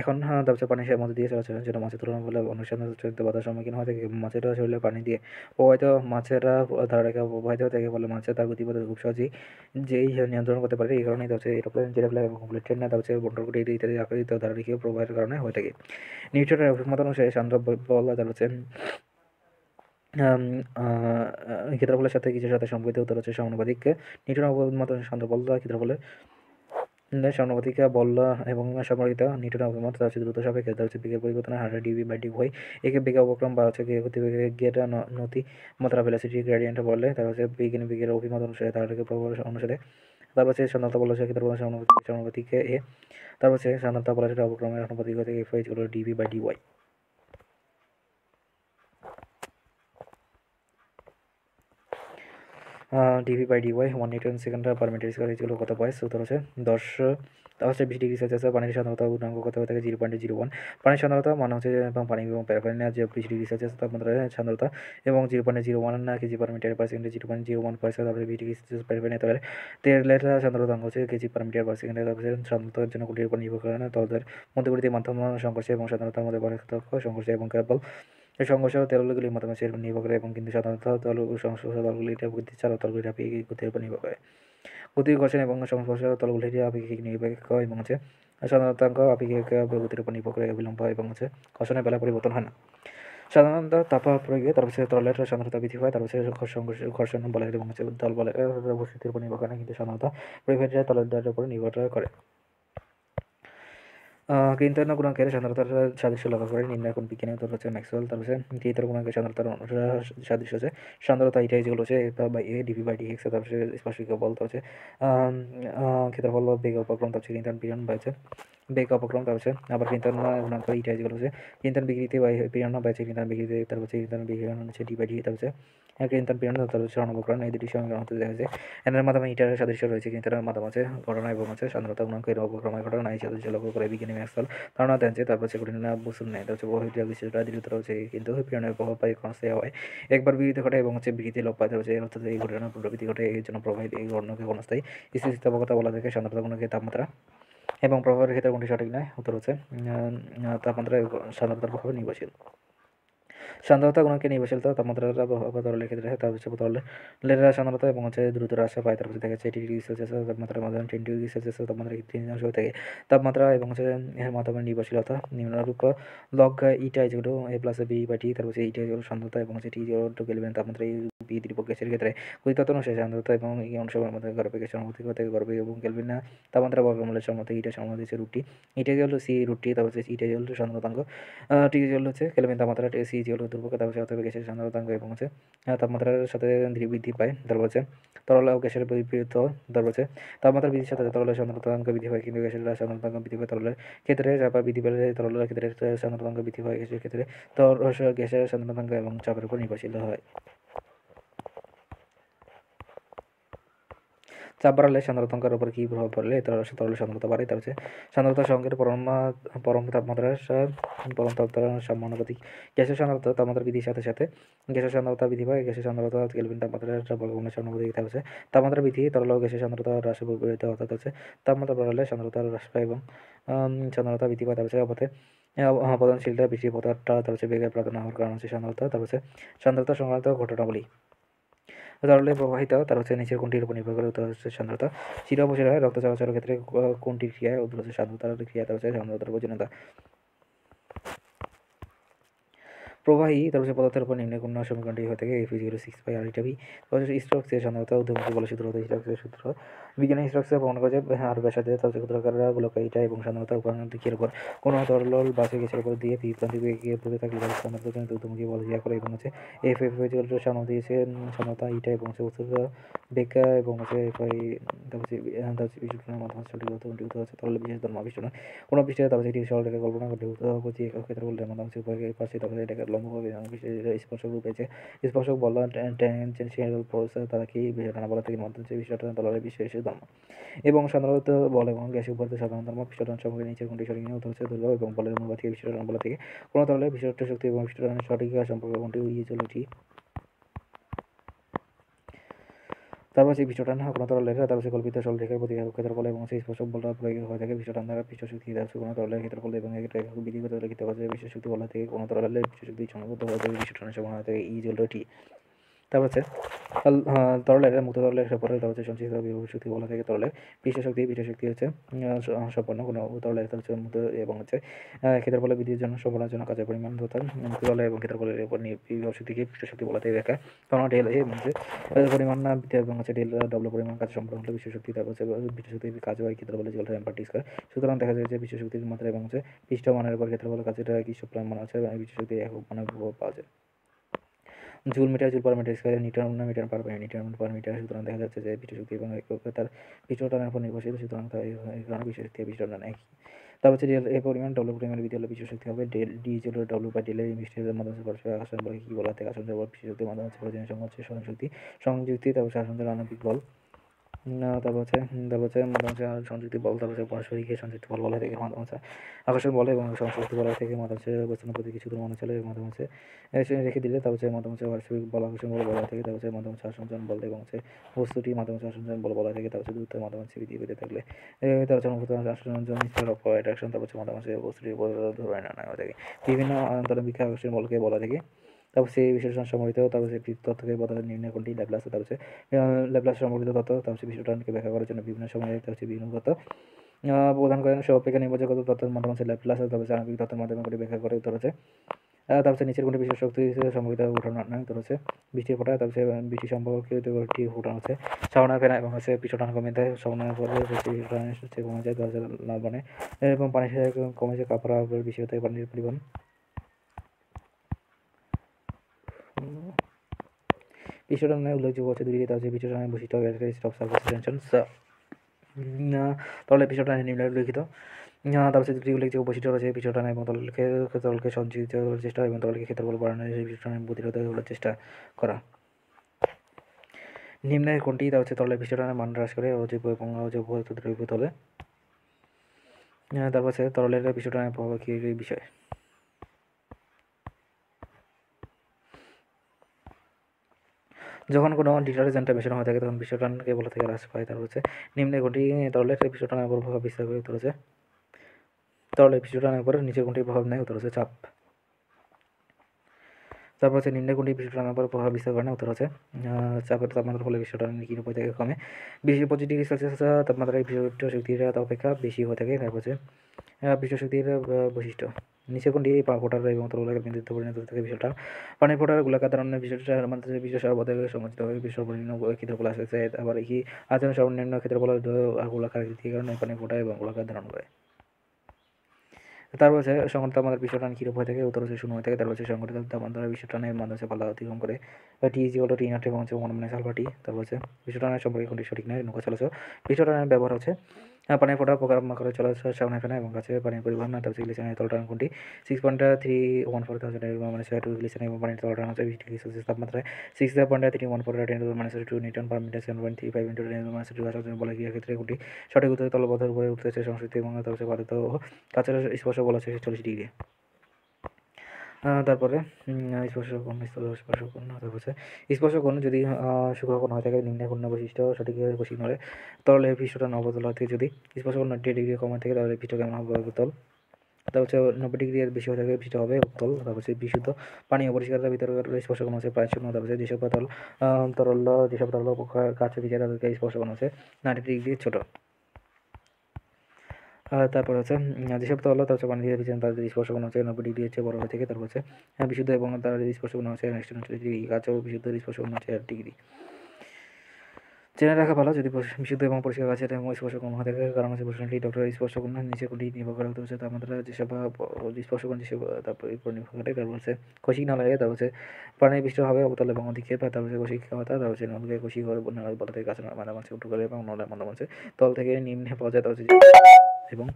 এখন হ্যাঁ, তারপর পানির মধ্যে দিয়ে চলাচল যেটা মাছের তুলনা বলে অনুসন্ধান বাধার সম্মুখীন হয় থাকে মাছের শরীরে পানি দিয়ে প্রবাহিত মাছেরা ধারাকে প্রবাহিত থেকে বলে মাছের তার গতিপথে খুব সহজেই যেই নিয়ন্ত্রণ করতে পারে এই কারণে হচ্ছে এরোপ্লেন জেরোপ্লেন ফ্লাই কমপ্লিট ট্রেন না হচ্ছে বন্টরকুটি ইত্যাদি আকৃত রেখে প্রবাহের কারণে হয়ে থাকে নিউট্রনের অভিমত অনুসারে সান্দ্র বল তার ক্ষেত্রফলের সাথে কিছু সাথে সম্পর্কিত উত্তর হচ্ছে সমানুপাতিক নিউটনের অভিমত সান্দ্র বল ক্ষেত্রফলের সমানুপাতিকা বল এবং সম্পর্কিত নিউটনের অভিমত হচ্ছে দ্রুত সাপেক্ষে তা হচ্ছে বেগের পরিবর্তন হার ডিবি বাই ডি ওয়াই একে বেগে উপক্রম বা হচ্ছে গতিবেগের নতি মাত্রা ভেলাসিটি গ্রেডিয়েন্ট বলে তার হচ্ছে বিজ্ঞান বেগের অভিমত অনুসারে তার হচ্ছে প্রভাব অনুসারে তারপর হচ্ছে সাধারণত বলা হচ্ছে তারপর সমানুপাতিক সমানুপাতিকে এ তারপর হচ্ছে সাধারণত বলা হচ্ছে অবক্রমের সমানুপাতিক হচ্ছে এফ হয়েছিল D B by D Y D V by D Y one newton second per meter square হয়েছিল কত বয়স উত্তর হচ্ছে দশ অবশ্যই বিশ ডিগ্রি সেলসিয়াস পানির সান্দ্রতা গুণাঙ্ক কত হয়ে থাকে জিরো পয়েন্ট জিরো ওয়ান পানির সান্দ্রতা মানে হচ্ছে এবং পানি এবং প্যারাফেলিনের যে বিশ ডিগ্রি সেলসিয়াস তাপমাত্রা হ্যাঁ, সান্দ্রতা এবং জিরো পয়েন্ট জিরো ওয়ান না কেজি পার মিটার পার সেকেন্ডে জিরো পয়েন্ট জিরো ওয়ান পয়সা তারপরে বিশ ডিগ্রি সেলসিয়াস প্যারাফেলিনের তলের তেলের সান্দ্রতা হচ্ছে কেজি পার মিটার পার সেকেন্ডে তারপরে সান্দ্রতার জন্য কুটির উপর নির্ভর করে না তদের মধ্যবর্তী মাধ্যম সংঘর্ষে এবং সাধারণতার মধ্যে পার্থক্য সংঘর্ষে এবং কেবল এই সংঘর্ষ দলগুলি মতামত নির্ভর করে এবং কিন্তু সাধারণত দল ও সংস্পর্শ দলগুলি এটা গতি দলগুলি আপেক্ষিক গতির উপর নির্ভর করে গতির ঘর্ষণ এবং সংস্পর্শ দলগুলি আপেক্ষিক নিরপেক্ষ এবং হচ্ছে সাধারণত আপেক্ষিক গতির উপর নির্ভর করে বিলম্ব এবং হচ্ছে ঘর্ষণের বেলা পরিবর্তন হয় না সাধারণত তাপা প্রয়োগে তার পিছনে তলের সান্দ্রতা বৃদ্ধি হয় তার পিছনে সংঘর্ষ ঘর্ষণ বলে এবং হচ্ছে দল বলে উপস্থিতির উপর নির্ভর করে কিন্তু সাধারণত প্রয়োগের তলের দলের উপর নির্ভর করে কিন্তন্য গুণাঙ্কের সান্দ্রতার সাদৃশ্য লক্ষ্য করে নির্ণয় কোন বিজ্ঞানী উত্তর হচ্ছে ম্যাক্সওয়েল তার হচ্ছে তৃতীয় গুণাঙ্কের সান্দ্রতার সাদৃশ্য হচ্ছে সান্দ্রতা ইটাই যেগুলো হচ্ছে বা এ ডিভি বাই ডিএক্স তার হচ্ছে স্পর্শিক বল তো হচ্ছে ক্ষেত্রফল বেগ উপক্রম তার হচ্ছে কিন্তন বিজন বা হচ্ছে বেগ উপক্রম তার হচ্ছে আবার কিন্তন গুণাঙ্ক ইটাই যেগুলো হচ্ছে কিন্তন বিকৃতি বাই বিজন বা হচ্ছে কিন্তন বিকৃতি তার হচ্ছে কিন্তন বিজন হচ্ছে ডি বাই ডি তার হচ্ছে কিন্তন বিজন তার হচ্ছে অনবকরণ এই দুটি সমীকরণ হতে দেখা যায় এর মাধ্যমে ইটার সাদৃশ্য রয়েছে কিন্তনের মাধ্যমে আছে ঘটনা এবং আছে সান্দ্রতা গুণাঙ্কের এর ঘটনা এই সাদৃশ্য লক্ষ্য করে বিজ্ঞানী ನ್ಯಾಸಲ್ ತಾಣಾತ್यांचे तपाचे घटना बसून नाही त्याचे বহিরা বিশেষটা দৃঢ়তা রয়েছে কিন্তু প্রেরণের প্রভাবাহী কনসে হয় একবার বিরতি ঘটে এবং হচ্ছে বিরতি লোপাত হয়েছে অর্থাৎ এই ঘটনার পুনরাবৃত্তি ঘটে এই জন্য প্রবাহিত এই ঘটনাকে ঘনস্থায়ী স্থিতিস্থাপকতা বলা থাকে সান্দ্রতা গুণকে তাপমাত্রা এবং প্রভাবের ক্ষেত্রে কোনটি সঠিক নয় উত্তর হচ্ছে তাপমাত্রা সান্দ্রতার প্রভাবে নির্ভরশীল সান্দ্রতা গুণকে নির্ভরশীলতা তাপমাত্রা বা তরলের ক্ষেত্রে তাপ হিসেবে তরলের সান্দ্রতা এবং হচ্ছে দ্রুত হ্রাস পায় তার মধ্যে দেখা যাচ্ছে ডিগ্রি সেলসিয়াস তাপমাত্রার মাধ্যমে টেন ডিগ্রি সেলসিয়াস তাপমাত্রা তিন অংশ থাকে তাপমাত্রা এবং হচ্ছে এর মাধ্যমে নির্ভরশীলতা নিম্নরূপ লগ ইটা e যেগুলো এ প্লাস বি বা টি তারপর হচ্ছে ইটা e যেগুলো সান্দ্রতা এবং হচ্ছে টি যেগুলো কেলভিন তাপমাত্রা পি দ্বিপক্ষের ক্ষেত্রে কুইতত অনুসারে সান্দ্রতা এবং এই অনুসবের মধ্যে গর্ভে সমর্থিকতা গর্ভে এবং কেলভিন না তাপমাত্রা বর্গমূলের সম্মতি এটা সম্মতি হচ্ছে রুটি এটা হলো সি রুটি তারপর হচ্ছে এটা হলো সান্দ্রতাঙ্গ টি হলো হচ্ছে কেলভিন তাপমাত্রা সি যে হলো দুর্ভোগ তারপর হচ্ছে অথবা গ্যাসের সান্দ্রতাঙ্গ এবং হচ্ছে তাপমাত্রার সাথে ধীরে বৃদ্ধি পায় তারপর হচ্ছে তরল ও গ্যাসের বিপরীত তারপর হচ্ছে তাপমাত্রা বৃদ্ধির সাথে তরলের সান্দ্রতাঙ্ক বৃদ্ধি পায় কিন্তু গ্যাসের সান্দ্রতাঙ্ক বৃদ্ধি পায় তরলের ক্ষেত্রে চাপা বৃদ্ধি পেলে তরলের ক্ষেত্রে সান্দ্রতাঙ্ক বৃদ্ধি হয় গ্যাসের ক্ষেত্রে তরল গ্যাসের সান্দ্রতাঙ্ক এবং চাপের উপর নির্ভরশীল হয় চাপড়ালে বাড়ালে উপর কী প্রভাব পড়লে তরল সান্দ্রতা বাড়ে তার হচ্ছে সান্দ্রতা সঙ্গের পরমা পরম তাপমাত্রার পরম তাপমাত্রার সামানুপাতিক গ্যাসের সান্দ্রতা তাপমাত্রা বৃদ্ধির সাথে সাথে গ্যাসের সান্দ্রতা বৃদ্ধি পায় গ্যাসের সান্দ্রতা কেলভিন তাপমাত্রার বর্গমূলের সমানুপাতিক তার হচ্ছে তাপমাত্রা বৃদ্ধি তরল গ্যাসের সান্দ্রতা হ্রাসে বিপরীত অর্থাৎ হচ্ছে তাপমাত্রা বাড়ালে সান্দ্রতা হ্রাস পায় এবং সান্দ্রতা বৃদ্ধি পায় তার হচ্ছে অপথে অপদানশীলতা বেশি পদার্থ তার হচ্ছে বেগের প্রাধান্য হওয়ার কারণ হচ্ছে সান্দ্রতা তার হচ্ছে সান্দ্রতা সংক্রান্ত ঘটনাগুলি তরলে প্রবাহিত তার হচ্ছে নিচের কোনটির উপর নির্ভর করে উত্তর হচ্ছে সান্দ্রতা শিরা উপশিরা রক্ত চলাচলের ক্ষেত্রে কোনটির ক্রিয়া উত্তর হচ্ছে সান্দ্রতার ক্রিয়া তার হচ্ছে সান্দ্রতার প্রয়োজনীয়তা প্রবাহী হচ্ছে পদার্থের উপর নিম্নে কোন সমীকরণটি হয়ে থাকে F zero six by R eta B স্ট্রোক্সের সান্দ্রতা ঊর্ধ্বমুখী বলে সূত্র হতে স্ট্রোক্সের সূত্র বিজ্ঞানী স্ট্রাকচার প্রমাণ করা যায় হ্যাঁ, আর ব্যাসার্ধে তাপচিত্রকাররা কাইটা এবং সাধারণতা উপাদান দিকের উপর কোনো তরল বাসের গেছের উপর দিয়ে পি প্রান্তিক এগিয়ে পড়ে থাকলে তার স্থানান্তর পর্যন্ত ঊর্ধ্বমুখী বল ক্রিয়া করে এবং হচ্ছে এফ এফ সামনে দিয়েছে সামতা ইটা এবং হচ্ছে উচ্চতা বেকা এবং হচ্ছে এফ আই তাপচি হ্যাঁ, তাপচি বিষ্ণুর মাধ্যমে সঠিক অন্তর্ভুক্ত হচ্ছে তরল বিশেষ ধর্ম বিষ্ণু কোনো বিষয়ে তাপচি এটি সরল রেখা কল্পনা করলে প্রতি একক ক্ষেত্রে বললে মাধ্যম হচ্ছে উপায় পাশে তাপচি এটাকে লম্বভাবে স্পর্শক রূপ পেয়েছে স্পর্শক বলা ট্যানজেন্সিয়াল ফোর্স তারা কি বিষয়টা বলা থেকে মাধ্যম হচ্ছে বিষয়টা তরলের বিশেষ বর্ম এবং সাধারণত বলে এবং গ্যাসের উপরে সাধারণ ধর্ম বিশ্বটন সম্পর্কে নিচের কোনটি সঠিক নিয়ে উত্তর হচ্ছে দুর্লভ এবং বলের অনুবাদ থেকে বিশ্বটন বলা থেকে কোনো ধরনের বিশ্বটন শক্তি এবং বিশ্বটনের সঠিক সম্পর্কে কোনটি উইয়ে চলেছি তারপর সেই বিশ্বটান কোনো লেখা তারপর হচ্ছে কল্পিত সরল রেখার প্রতি ক্ষেত্র বলে এবং সেই স্পর্শক বলটা প্রয়োগ হয়ে থাকে বিশ্বটান দ্বারা শক্তি দেওয়া কোনো তরলের বলে এবং একটা রেখা বিধিগত লিখিত হচ্ছে বিশ্বশক্তি বলা থেকে কোনো তরলের বিশ্বশক্তি সংগত হয়ে থাকে বিশ্বটানের সমান হয়ে থাকে ই জল টি তার হচ্ছে হ্যাঁ, তরলের মুক্ত তরলের পরে তারপর হচ্ছে সঞ্চিত শক্তি বলা থাকে তরলের পৃষ্ঠ শক্তি পৃষ্ঠ শক্তি হচ্ছে সম্পন্ন কোনো তরলের হচ্ছে মুক্ত এবং হচ্ছে ফলে বৃদ্ধির জন্য সম্পন্নের জন্য কাজের পরিমাণ অর্থাৎ মুক্ত তরল এবং ক্ষেত্রফলের উপর নিয়ে শক্তিকে পৃষ্ঠ শক্তি বলা থেকে দেখা কারণ ডেল এবং হচ্ছে পরিমাণ না এবং হচ্ছে ডেল ডবল পরিমাণ কাজ সম্পন্ন হলে বিশ্ব শক্তি তারপর হচ্ছে বিশ্ব শক্তির কাজ হয় ক্ষেত্রফলে যেগুলো এম্পার্টি করে সুতরাং দেখা যায় যে বিশ্ব শক্তির মাত্রা এবং হচ্ছে পৃষ্ঠ মানের উপর ক্ষেত্রফলের কাজটা কৃষক মান আছে বিশ্ব শক্তি এক মানে পাওয়া যায় joule meter joule per meter square newton না meter per newton per meter সুতরাং দেখা যাচ্ছে যে বিদ্যুৎ শক্তি এবং তার বিদ্যুৎ টানের উপর নির্ভরশীল সুতরাং কারণে বিদ্যুৎ শক্তি বিদ্যুৎ টান একই তারপর হচ্ছে এর পরিমাণ ডব্লু পরিমাণে বৃদ্ধি হলে শক্তি হবে ডেল ডি জল ডব্লু বা ডেলের মিষ্টির মাধ্যমে পরস্পর আকর্ষণ বলে কী বলা থেকে আকর্ষণ বল শক্তির মাধ্যমে হচ্ছে প্রয়োজনীয় সংঘ হচ্ছে শক্তি সংযুক্তি তারপর শাসন আণবিক বল তারপর হচ্ছে তারপর হচ্ছে মাধ্যম সংযুক্তি বল তারপর হচ্ছে গিয়ে সংযুক্ত বল বলা থেকে মাধ্যম আকর্ষণ বলে এবং সংযুক্তি বলা থেকে মাধ্যম হচ্ছে বস্তুর প্রতি কিছু দূর মনে চলে মাধ্যম রেখে দিলে তারপর হচ্ছে মাধ্যম হচ্ছে পারস্পরিক বল আকর্ষণ বল বলা থেকে তারপর হচ্ছে মাধ্যম হচ্ছে আসঞ্চন বল এবং হচ্ছে বস্তুটি মাধ্যম আসঞ্চন বল বলা থেকে তারপর হচ্ছে দূরত্বের মাধ্যম হচ্ছে বিধি পেতে থাকলে তারপর অনুভূত অ্যাট্রাকশন তারপর হচ্ছে মাধ্যম বস্তুটি ধরে বিভিন্ন আন্তরিক বিক্ষা আকর্ষণ বলকে বলা থেকে তারপর সেই বিশ্লেষণ সম্পর্কিত তারপর সেই তথ্যকে বদলে নির্ণয় করলেই ল্যাপ্লাস তারপর হচ্ছে ল্যাপ্লাস সম্পর্কিত তথ্য তারপর সেই বিশ্লেষণকে ব্যাখ্যা করার জন্য বিভিন্ন সময়ে হচ্ছে বিভিন্ন তথ্য প্রদান করেন সব অপেক্ষা নির্ভরযোগ্য তথ্যের মাধ্যমে হচ্ছে ল্যাপ্লাস তারপর হচ্ছে আণবিক তথ্যের মাধ্যমে করে ব্যাখ্যা করে উত্তর হচ্ছে তারপরে নিচের কোনো বিশেষ শক্তি সম্পর্কিত ঘটনা ধরেছে তো বৃষ্টির ফোটা তারপরে বৃষ্টি সম্পর্কে একটি ফুটান হচ্ছে সাবনা ফেনা এবং হচ্ছে পিছটান কমে দেয় সাবনা ফলে কমে যায় দরজা লাল বানে এবং পানির সাথে কমে যায় কাপড় বৃষ্টি হতে পানির পরিমাণ বিশ্বটায় উল্লেখযোগ্য আছে দুটি হচ্ছে বিশ্বটায় বৈশিষ্ট্য ব্যাটারিস্ট অফ সার্ভিস টেনশন তলে পিছটা উল্লেখিত তারপরে দুটি উল্লেখযোগ্য বৈশিষ্ট্য আছে পিছটা এবং তলকে তলকে সঞ্চিত করার চেষ্টা এবং তলকে বল বাড়ানোর সেই পিছটা প্রতিরোধ করার চেষ্টা করা নিম্ন কোনটি তা হচ্ছে তলের পৃষ্ঠটানের মান হ্রাস করে অজৈব এবং অজৈব দ্রব্য তলে তারপর তরলের পৃষ্ঠটানের প্রভাব কি বিষয় যখন কোনো ডিটারজেন্টটা মিশ্রণ হয়ে থাকে তখন বিশোটনকে বলা থাকে হ্রাস পায় তারপর হচ্ছে নিম্নে ঘটি তরলে বিশোটনের উপর প্রভাব বিস্তার করে উত্তর হচ্ছে তরলে বিশোটনের উপর নিচের ঘটির প্রভাব নেয় উত্তর হচ্ছে চাপ তারপর হচ্ছে নিম্নে কোনটি বিষয়টা রান্নার প্রভাব বিস্তার করে না উত্তর হচ্ছে চাপের তাপমাত্রার ফলে বিষয়টা রান্না কি থেকে কমে বিশেষ পঁচিশ ডিগ্রি সেলসিয়াস তাপমাত্রায় বিশ্ব শক্তির অপেক্ষা বেশি হয়ে থাকে তারপর হচ্ছে বিশ্ব শক্তির বৈশিষ্ট্য নিচে কোনটি এই ফোটার এবং তরুলাকে বিন্দুতে পরিণত থাকে বিষয়টা পানি ফোটার গোলাকার ধারণে বিষয়টা বিশ্ব সর্বদাকে সমাজিত হয়ে বিশ্ব সর্বনিম্ন বলা আসতেছে আবার কি আচরণ সর্বনিম্ন বলা গোলাকার কারণে পানি ফোটা এবং গোলাকার ধারণ করে তার সে সংগঠিত আমাদের টান কীরূপ হয়ে থাকে উত্তর হচ্ছে শূন্য হয়ে থাকে তার সে সংগঠিত আমাদের বিশ্ব টানের হচ্ছে পাল্লা অতিক্রম করে টি ইজি হলো টি নট পৌঁছে মনে ওয়ান মাইনাস আলফা টি তারপর হচ্ছে সম্পর্কে কোনটি সঠিক নয় নৌকা চলাচল টানের ব্যবহার হচ্ছে পানির ফোটা পোকা মাকড় চলাচল সামনাখানা এবং গাছে পানির পরিবহন না তাপসিক গ্লিসারের তলটান কোনটি six point three one four thousand এবং মানে সেভেন টু গ্লিসারের এবং পানির তলটান হচ্ছে বিশ ডিগ্রি সেলসিয়াস তাপমাত্রায় six point three one four ten to মানে two newton per metre seven point three five into ten মানে টু গাছ বলে গিয়ে ক্ষেত্রে কোনটি সঠিক উত্তরে তলপথের উপরে উঠতেছে সংস্কৃতি এবং তাপসে বাধ্যতা ও কাছের স্পর্শ বলা হচ্ছে চল্লিশ ডিগ্রি তারপরে স্পর্শ কর্ণ স্থল স্পর্শ হচ্ছে যদি শুক্রকর্ণ হয়ে থাকে নিম্নে বৈশিষ্ট্য সঠিকভাবে বসিয়ে নড়ে তরলে পৃষ্ঠটা নবতল থেকে যদি স্পর্শ কর্ণ ডিগ্রি কমে থাকে তাহলে পৃষ্ঠ কেমন হবে অবতল তারপর হচ্ছে নব্বই ডিগ্রি আর বেশি হয়ে থাকে পৃষ্ঠ হবে উত্তল তারপর হচ্ছে বিশুদ্ধ পানি অপরিষ্কার ভিতরে স্পর্শ কর্ণ হচ্ছে প্রায় শূন্য তারপর যেসব তরল তরল যেসব তরল কাছে ভিজে তাদেরকে স্পর্শ কর্ণ আছে নাইনটি ডিগ্রি ছোটো তারপর হচ্ছে যেসব তরল তার হচ্ছে পানি দিয়ে তাদের স্পর্শ কোনো হচ্ছে নব্বই ডিগ্রি হচ্ছে বড় থেকে তারপর হচ্ছে হ্যাঁ বিশুদ্ধ এবং তার স্পর্শ কোনো হচ্ছে একশো উনচল্লিশ ডিগ্রি কাছেও বিশুদ্ধ স্পর্শ কোনো হচ্ছে এক ডিগ্রি জেনে রাখা ভালো যদি বিশুদ্ধ এবং পরিষ্কার গাছের এটা স্পর্শ কম হতে থাকে কারণ হচ্ছে প্রশ্নটি ডক্টর স্পর্শ কম না নিচে কোনটি নির্ভর করা হতে হচ্ছে তাপমাত্রা যেসব স্পর্শ কোন যেসব তারপর উপর নির্ভর করে তারপর হচ্ছে কষিক না লাগে তারপর হচ্ছে পানির বৃষ্টি হবে অবতল এবং অধিক্ষেপ তারপর হচ্ছে কষিক খাওয়াতা তারপর হচ্ছে নদীকে কষিক হবে বন্যা বলা থেকে কাছে মাঝে মাঝে উঠু করে এবং নলা মাঝে তল থেকে নিম্নে পর্যায়ে তারপর এবং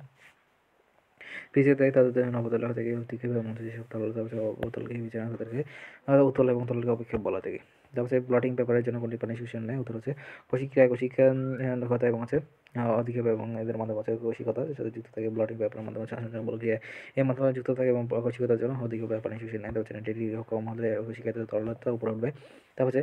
পিছিয়ে তাই তাদের জন্য অবতল থেকে অতিক্ষেপ এবং যেসব তরল তাপসে অবতলকে বিছানা তাদেরকে উতল এবং তরলকে অপেক্ষা বলা থেকে তারপরে ব্লটিং পেপারের জন্য কোনটি পানি শোষণ নেয় উত্তর হচ্ছে কোশিকা কোশিকা দক্ষতা এবং আছে অধিক্ষেপ এবং এদের মাধ্যমে আছে কোশিকতা সাথে যুক্ত থাকে ব্লটিং পেপারের মাধ্যমে সংসঞ্চন প্রক্রিয়া এর মাধ্যমে যুক্ত থাকে এবং কোশিকতার জন্য অধিক্ষেপ পানি শোষণ নেয় তারপরে ডিগ্রি কম হলে কোশিকাতে তরলতা উপরে উঠবে তারপরে